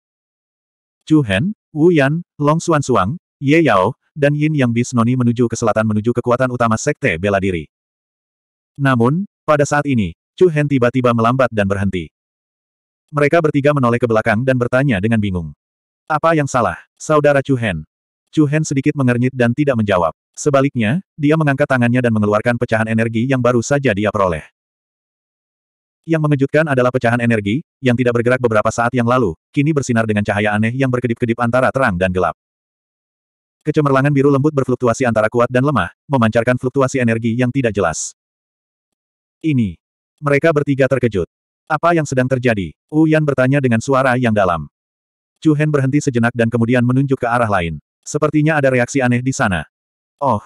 Chu Hen, Wu Yan, Long Xuan Suang, Ye Yao, dan Yin Yang Bisnoni menuju ke selatan menuju kekuatan utama Sekte Bela Diri. Namun, pada saat ini, Chu Hen tiba-tiba melambat dan berhenti. Mereka bertiga menoleh ke belakang dan bertanya dengan bingung. Apa yang salah, saudara Chu Hen? Chu Hen sedikit mengernyit dan tidak menjawab. Sebaliknya, dia mengangkat tangannya dan mengeluarkan pecahan energi yang baru saja dia peroleh. Yang mengejutkan adalah pecahan energi, yang tidak bergerak beberapa saat yang lalu, kini bersinar dengan cahaya aneh yang berkedip-kedip antara terang dan gelap. Kecemerlangan biru lembut berfluktuasi antara kuat dan lemah, memancarkan fluktuasi energi yang tidak jelas. Ini. Mereka bertiga terkejut. Apa yang sedang terjadi? Uyan bertanya dengan suara yang dalam. Chu Hen berhenti sejenak dan kemudian menunjuk ke arah lain. Sepertinya ada reaksi aneh di sana. Oh.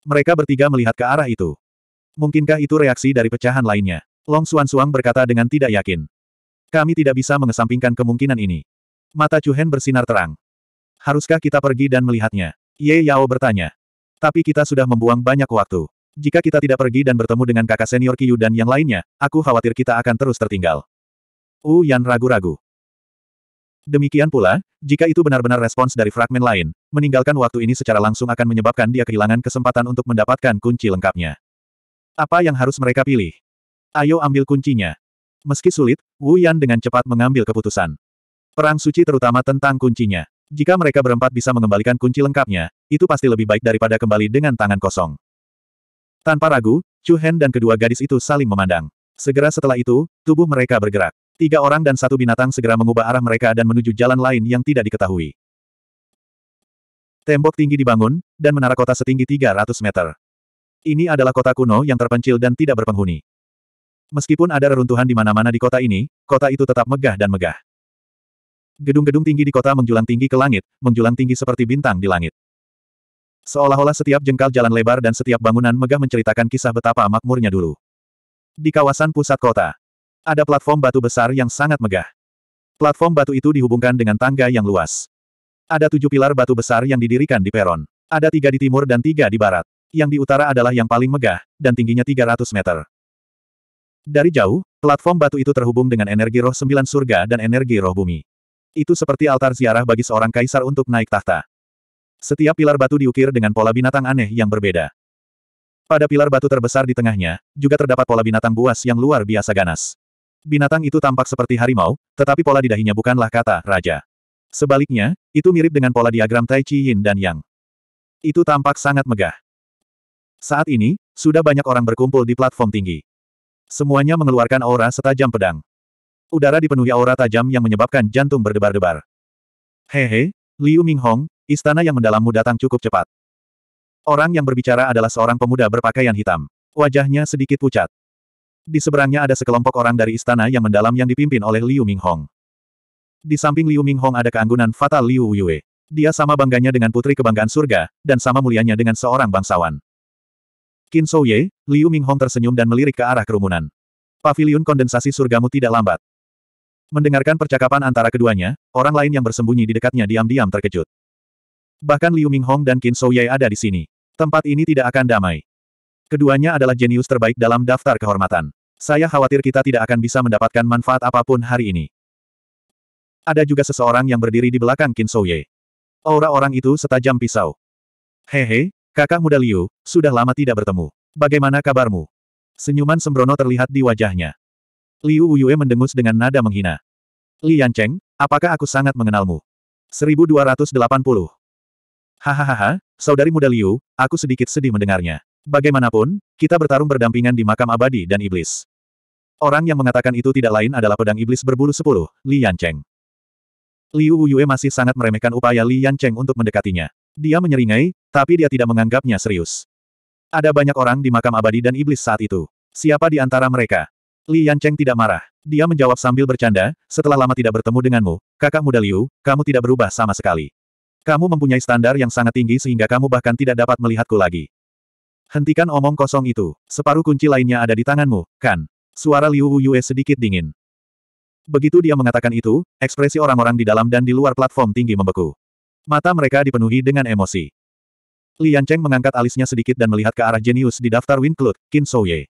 Mereka bertiga melihat ke arah itu. Mungkinkah itu reaksi dari pecahan lainnya? Long Xuan Suang berkata dengan tidak yakin. Kami tidak bisa mengesampingkan kemungkinan ini. Mata Chu Hen bersinar terang. Haruskah kita pergi dan melihatnya? Ye Yao bertanya. Tapi kita sudah membuang banyak waktu. Jika kita tidak pergi dan bertemu dengan kakak senior Yu dan yang lainnya, aku khawatir kita akan terus tertinggal. Wu Yan ragu-ragu. Demikian pula, jika itu benar-benar respons dari fragmen lain, meninggalkan waktu ini secara langsung akan menyebabkan dia kehilangan kesempatan untuk mendapatkan kunci lengkapnya. Apa yang harus mereka pilih? Ayo ambil kuncinya. Meski sulit, Wu Yan dengan cepat mengambil keputusan. Perang suci terutama tentang kuncinya. Jika mereka berempat bisa mengembalikan kunci lengkapnya, itu pasti lebih baik daripada kembali dengan tangan kosong. Tanpa ragu, Chu Hen dan kedua gadis itu saling memandang. Segera setelah itu, tubuh mereka bergerak. Tiga orang dan satu binatang segera mengubah arah mereka dan menuju jalan lain yang tidak diketahui. Tembok tinggi dibangun, dan menara kota setinggi 300 meter. Ini adalah kota kuno yang terpencil dan tidak berpenghuni. Meskipun ada reruntuhan di mana-mana di kota ini, kota itu tetap megah dan megah. Gedung-gedung tinggi di kota menjulang tinggi ke langit, menjulang tinggi seperti bintang di langit. Seolah-olah setiap jengkal jalan lebar dan setiap bangunan megah menceritakan kisah betapa makmurnya dulu. Di kawasan pusat kota, ada platform batu besar yang sangat megah. Platform batu itu dihubungkan dengan tangga yang luas. Ada tujuh pilar batu besar yang didirikan di peron. Ada tiga di timur dan tiga di barat. Yang di utara adalah yang paling megah, dan tingginya 300 meter. Dari jauh, platform batu itu terhubung dengan energi roh sembilan surga dan energi roh bumi. Itu seperti altar ziarah bagi seorang kaisar untuk naik tahta. Setiap pilar batu diukir dengan pola binatang aneh yang berbeda. Pada pilar batu terbesar di tengahnya, juga terdapat pola binatang buas yang luar biasa ganas. Binatang itu tampak seperti harimau, tetapi pola di dahinya bukanlah kata raja. Sebaliknya, itu mirip dengan pola diagram Tai Chi Yin dan Yang. Itu tampak sangat megah. Saat ini, sudah banyak orang berkumpul di platform tinggi. Semuanya mengeluarkan aura setajam pedang. Udara dipenuhi aura tajam yang menyebabkan jantung berdebar-debar. Hehe, Liu Minghong, istana yang mendalammu datang cukup cepat. Orang yang berbicara adalah seorang pemuda berpakaian hitam. Wajahnya sedikit pucat. Di seberangnya ada sekelompok orang dari istana yang mendalam yang dipimpin oleh Liu Minghong. Di samping Liu Minghong ada keanggunan fatal Liu Yue. Dia sama bangganya dengan putri kebanggaan surga, dan sama mulianya dengan seorang bangsawan. Qin Shou Ye, Liu Minghong tersenyum dan melirik ke arah kerumunan. Paviliun kondensasi surgamu tidak lambat. Mendengarkan percakapan antara keduanya, orang lain yang bersembunyi di dekatnya diam-diam terkejut. Bahkan Liu Minghong dan Qin Shou Ye ada di sini. Tempat ini tidak akan damai. Keduanya adalah jenius terbaik dalam daftar kehormatan. Saya khawatir kita tidak akan bisa mendapatkan manfaat apapun hari ini. Ada juga seseorang yang berdiri di belakang Qin Souye. Aura orang itu setajam pisau. Hehe, kakak muda Liu, sudah lama tidak bertemu. Bagaimana kabarmu? Senyuman sembrono terlihat di wajahnya. Liu Wuyue mendengus dengan nada menghina. Li Yancheng, apakah aku sangat mengenalmu? 1280. Hahaha, saudari muda Liu, aku sedikit sedih mendengarnya. Bagaimanapun, kita bertarung berdampingan di makam abadi dan iblis. Orang yang mengatakan itu tidak lain adalah pedang iblis berbulu sepuluh, Li Yancheng. Liu Wuyue masih sangat meremehkan upaya Li Yancheng untuk mendekatinya. Dia menyeringai, tapi dia tidak menganggapnya serius. Ada banyak orang di makam abadi dan iblis saat itu. Siapa di antara mereka? Li Yancheng tidak marah. Dia menjawab sambil bercanda, setelah lama tidak bertemu denganmu, kakak muda Liu, kamu tidak berubah sama sekali. Kamu mempunyai standar yang sangat tinggi sehingga kamu bahkan tidak dapat melihatku lagi. Hentikan omong kosong itu, separuh kunci lainnya ada di tanganmu, kan? Suara Liu Yue sedikit dingin. Begitu dia mengatakan itu, ekspresi orang-orang di dalam dan di luar platform tinggi membeku. Mata mereka dipenuhi dengan emosi. Lian Cheng mengangkat alisnya sedikit dan melihat ke arah jenius di daftar Win Cloud, Qin Ye.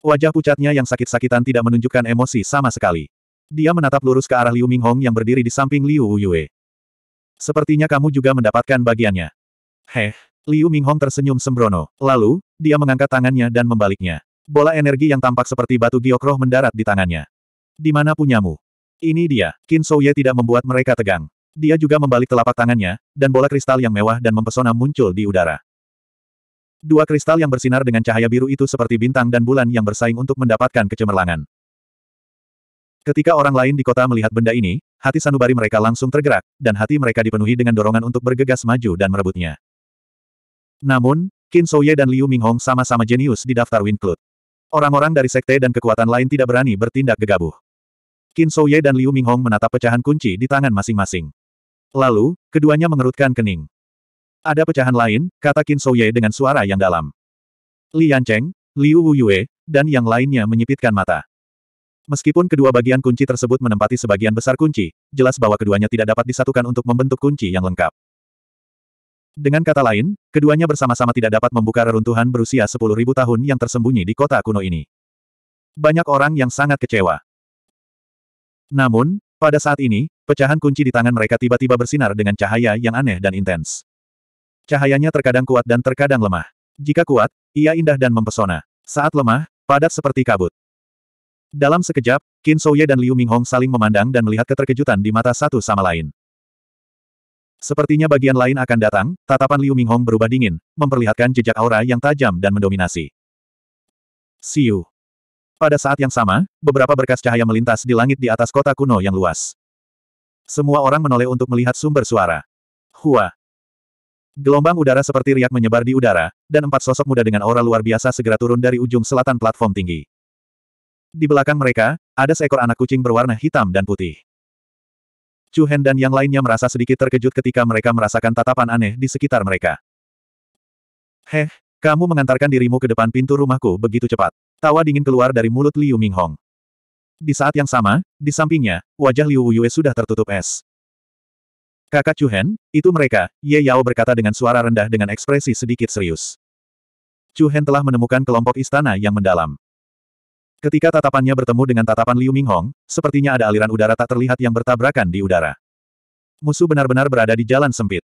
Wajah pucatnya yang sakit-sakitan tidak menunjukkan emosi sama sekali. Dia menatap lurus ke arah Liu Minghong yang berdiri di samping Liu Yue. Sepertinya kamu juga mendapatkan bagiannya. Heh, Liu Minghong tersenyum sembrono. Lalu, dia mengangkat tangannya dan membaliknya. Bola energi yang tampak seperti batu giokroh mendarat di tangannya. Di mana punyamu? Ini dia. Qin Souye tidak membuat mereka tegang. Dia juga membalik telapak tangannya, dan bola kristal yang mewah dan mempesona muncul di udara. Dua kristal yang bersinar dengan cahaya biru itu seperti bintang dan bulan yang bersaing untuk mendapatkan kecemerlangan. Ketika orang lain di kota melihat benda ini, hati sanubari mereka langsung tergerak, dan hati mereka dipenuhi dengan dorongan untuk bergegas maju dan merebutnya. Namun, Qin Souye dan Liu Minghong sama-sama jenius di daftar Winklut. Orang-orang dari sekte dan kekuatan lain tidak berani bertindak gegabah. Qin Souye dan Liu Minghong menatap pecahan kunci di tangan masing-masing. Lalu, keduanya mengerutkan kening. Ada pecahan lain, kata Qin Souye dengan suara yang dalam. Li Yancheng, Liu Wuyue, dan yang lainnya menyipitkan mata. Meskipun kedua bagian kunci tersebut menempati sebagian besar kunci, jelas bahwa keduanya tidak dapat disatukan untuk membentuk kunci yang lengkap. Dengan kata lain, keduanya bersama-sama tidak dapat membuka reruntuhan berusia 10.000 tahun yang tersembunyi di kota kuno ini. Banyak orang yang sangat kecewa. Namun, pada saat ini, pecahan kunci di tangan mereka tiba-tiba bersinar dengan cahaya yang aneh dan intens. Cahayanya terkadang kuat dan terkadang lemah. Jika kuat, ia indah dan mempesona. Saat lemah, padat seperti kabut. Dalam sekejap, Qin Souye dan Liu Minghong saling memandang dan melihat keterkejutan di mata satu sama lain. Sepertinya bagian lain akan datang, tatapan Liu Minghong berubah dingin, memperlihatkan jejak aura yang tajam dan mendominasi. Siu. Pada saat yang sama, beberapa berkas cahaya melintas di langit di atas kota kuno yang luas. Semua orang menoleh untuk melihat sumber suara. Hua. Gelombang udara seperti riak menyebar di udara, dan empat sosok muda dengan aura luar biasa segera turun dari ujung selatan platform tinggi. Di belakang mereka, ada seekor anak kucing berwarna hitam dan putih. Chu Hen dan yang lainnya merasa sedikit terkejut ketika mereka merasakan tatapan aneh di sekitar mereka. Heh, kamu mengantarkan dirimu ke depan pintu rumahku begitu cepat. Tawa dingin keluar dari mulut Liu Minghong. Di saat yang sama, di sampingnya, wajah Liu Yue sudah tertutup es. Kakak Chu Hen, itu mereka, Ye Yao berkata dengan suara rendah dengan ekspresi sedikit serius. Chu Hen telah menemukan kelompok istana yang mendalam. Ketika tatapannya bertemu dengan tatapan Liu Minghong, sepertinya ada aliran udara tak terlihat yang bertabrakan di udara. Musuh benar-benar berada di jalan sempit.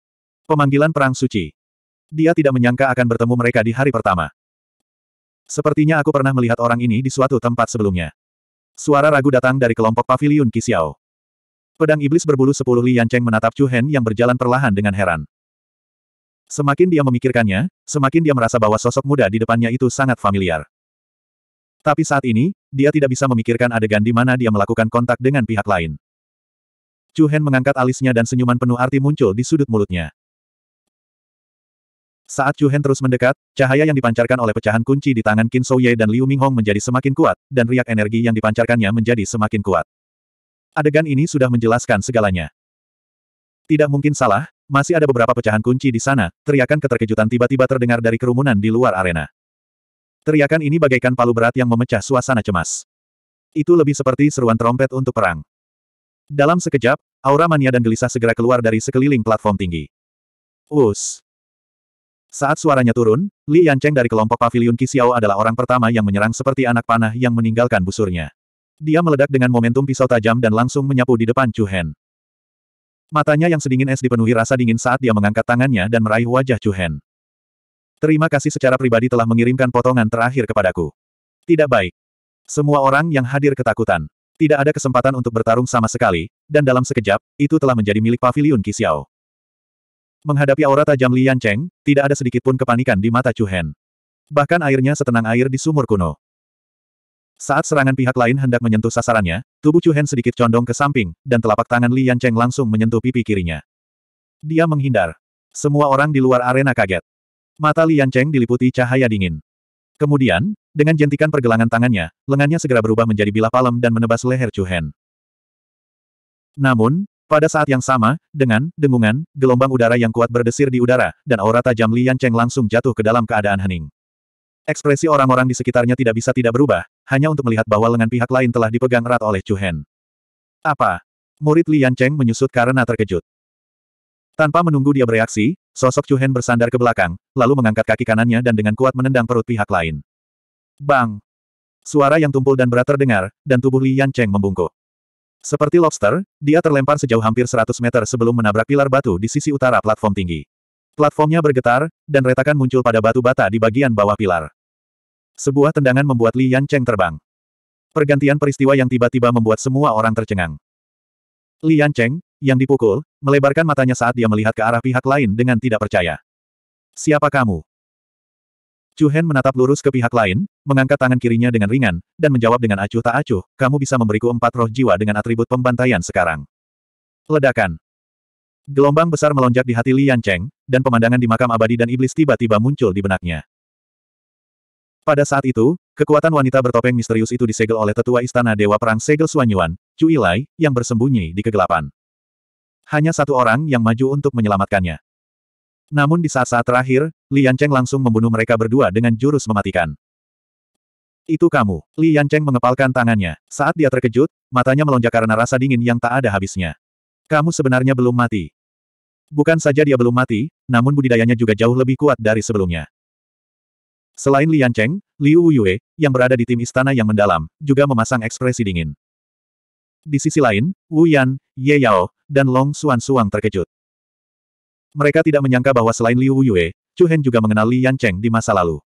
Pemanggilan Perang Suci. Dia tidak menyangka akan bertemu mereka di hari pertama. Sepertinya aku pernah melihat orang ini di suatu tempat sebelumnya. Suara ragu datang dari kelompok paviliun Kisiao. Pedang iblis berbulu sepuluh Li Yancheng menatap Chu Hen yang berjalan perlahan dengan heran. Semakin dia memikirkannya, semakin dia merasa bahwa sosok muda di depannya itu sangat familiar. Tapi saat ini, dia tidak bisa memikirkan adegan di mana dia melakukan kontak dengan pihak lain. Chu Hen mengangkat alisnya dan senyuman penuh arti muncul di sudut mulutnya. Saat Chu Hen terus mendekat, cahaya yang dipancarkan oleh pecahan kunci di tangan Qin Shouye dan Liu Minghong menjadi semakin kuat, dan riak energi yang dipancarkannya menjadi semakin kuat. Adegan ini sudah menjelaskan segalanya. Tidak mungkin salah, masih ada beberapa pecahan kunci di sana, teriakan keterkejutan tiba-tiba terdengar dari kerumunan di luar arena. Teriakan ini bagaikan palu berat yang memecah suasana cemas. Itu lebih seperti seruan trompet untuk perang. Dalam sekejap, aura mania dan gelisah segera keluar dari sekeliling platform tinggi. Us. Saat suaranya turun, Li Yancheng dari kelompok pavilion Kisiao adalah orang pertama yang menyerang seperti anak panah yang meninggalkan busurnya. Dia meledak dengan momentum pisau tajam dan langsung menyapu di depan Chu Hen. Matanya yang sedingin es dipenuhi rasa dingin saat dia mengangkat tangannya dan meraih wajah Chu Hen. Terima kasih secara pribadi telah mengirimkan potongan terakhir kepadaku. Tidak baik. Semua orang yang hadir ketakutan. Tidak ada kesempatan untuk bertarung sama sekali, dan dalam sekejap, itu telah menjadi milik Paviliun Kisiao. Menghadapi aura tajam Li Yancheng, tidak ada sedikitpun kepanikan di mata Chu Hen. Bahkan airnya setenang air di sumur kuno. Saat serangan pihak lain hendak menyentuh sasarannya, tubuh Chu Hen sedikit condong ke samping, dan telapak tangan Li Yancheng langsung menyentuh pipi kirinya. Dia menghindar. Semua orang di luar arena kaget. Mata Lian Cheng diliputi cahaya dingin. Kemudian, dengan jentikan pergelangan tangannya, lengannya segera berubah menjadi bilah palem dan menebas leher Chu Hen. Namun, pada saat yang sama, dengan dengungan, gelombang udara yang kuat berdesir di udara, dan aura tajam Lian Cheng langsung jatuh ke dalam keadaan hening. Ekspresi orang-orang di sekitarnya tidak bisa tidak berubah, hanya untuk melihat bahwa lengan pihak lain telah dipegang erat oleh Chu Hen. Apa? Murid Lian Cheng menyusut karena terkejut. Tanpa menunggu dia bereaksi, Sosok Chu Hen bersandar ke belakang, lalu mengangkat kaki kanannya dan dengan kuat menendang perut pihak lain. Bang! Suara yang tumpul dan berat terdengar, dan tubuh Li Yan Cheng membungkuk. Seperti lobster, dia terlempar sejauh hampir 100 meter sebelum menabrak pilar batu di sisi utara platform tinggi. Platformnya bergetar, dan retakan muncul pada batu bata di bagian bawah pilar. Sebuah tendangan membuat Li Yan Cheng terbang. Pergantian peristiwa yang tiba-tiba membuat semua orang tercengang. Li Yan Cheng, yang dipukul, melebarkan matanya saat dia melihat ke arah pihak lain dengan tidak percaya. Siapa kamu? Chu Hen menatap lurus ke pihak lain, mengangkat tangan kirinya dengan ringan, dan menjawab dengan acuh tak acuh, kamu bisa memberiku empat roh jiwa dengan atribut pembantaian sekarang. Ledakan. Gelombang besar melonjak di hati Lian Cheng, dan pemandangan di makam abadi dan iblis tiba-tiba muncul di benaknya. Pada saat itu, kekuatan wanita bertopeng misterius itu disegel oleh tetua istana Dewa Perang Segel Suanyuan, Chu Ilai, yang bersembunyi di kegelapan. Hanya satu orang yang maju untuk menyelamatkannya. Namun di saat-saat terakhir, Li Cheng langsung membunuh mereka berdua dengan jurus mematikan. Itu kamu. Li Cheng mengepalkan tangannya. Saat dia terkejut, matanya melonjak karena rasa dingin yang tak ada habisnya. Kamu sebenarnya belum mati. Bukan saja dia belum mati, namun budidayanya juga jauh lebih kuat dari sebelumnya. Selain Li Cheng, Liu Yue, yang berada di tim istana yang mendalam, juga memasang ekspresi dingin. Di sisi lain, Wu Yan, Ye Yao, dan Long Xuan Suang terkejut. Mereka tidak menyangka bahwa selain Liu Yue, Chu Hen juga mengenal Li Yan Cheng di masa lalu.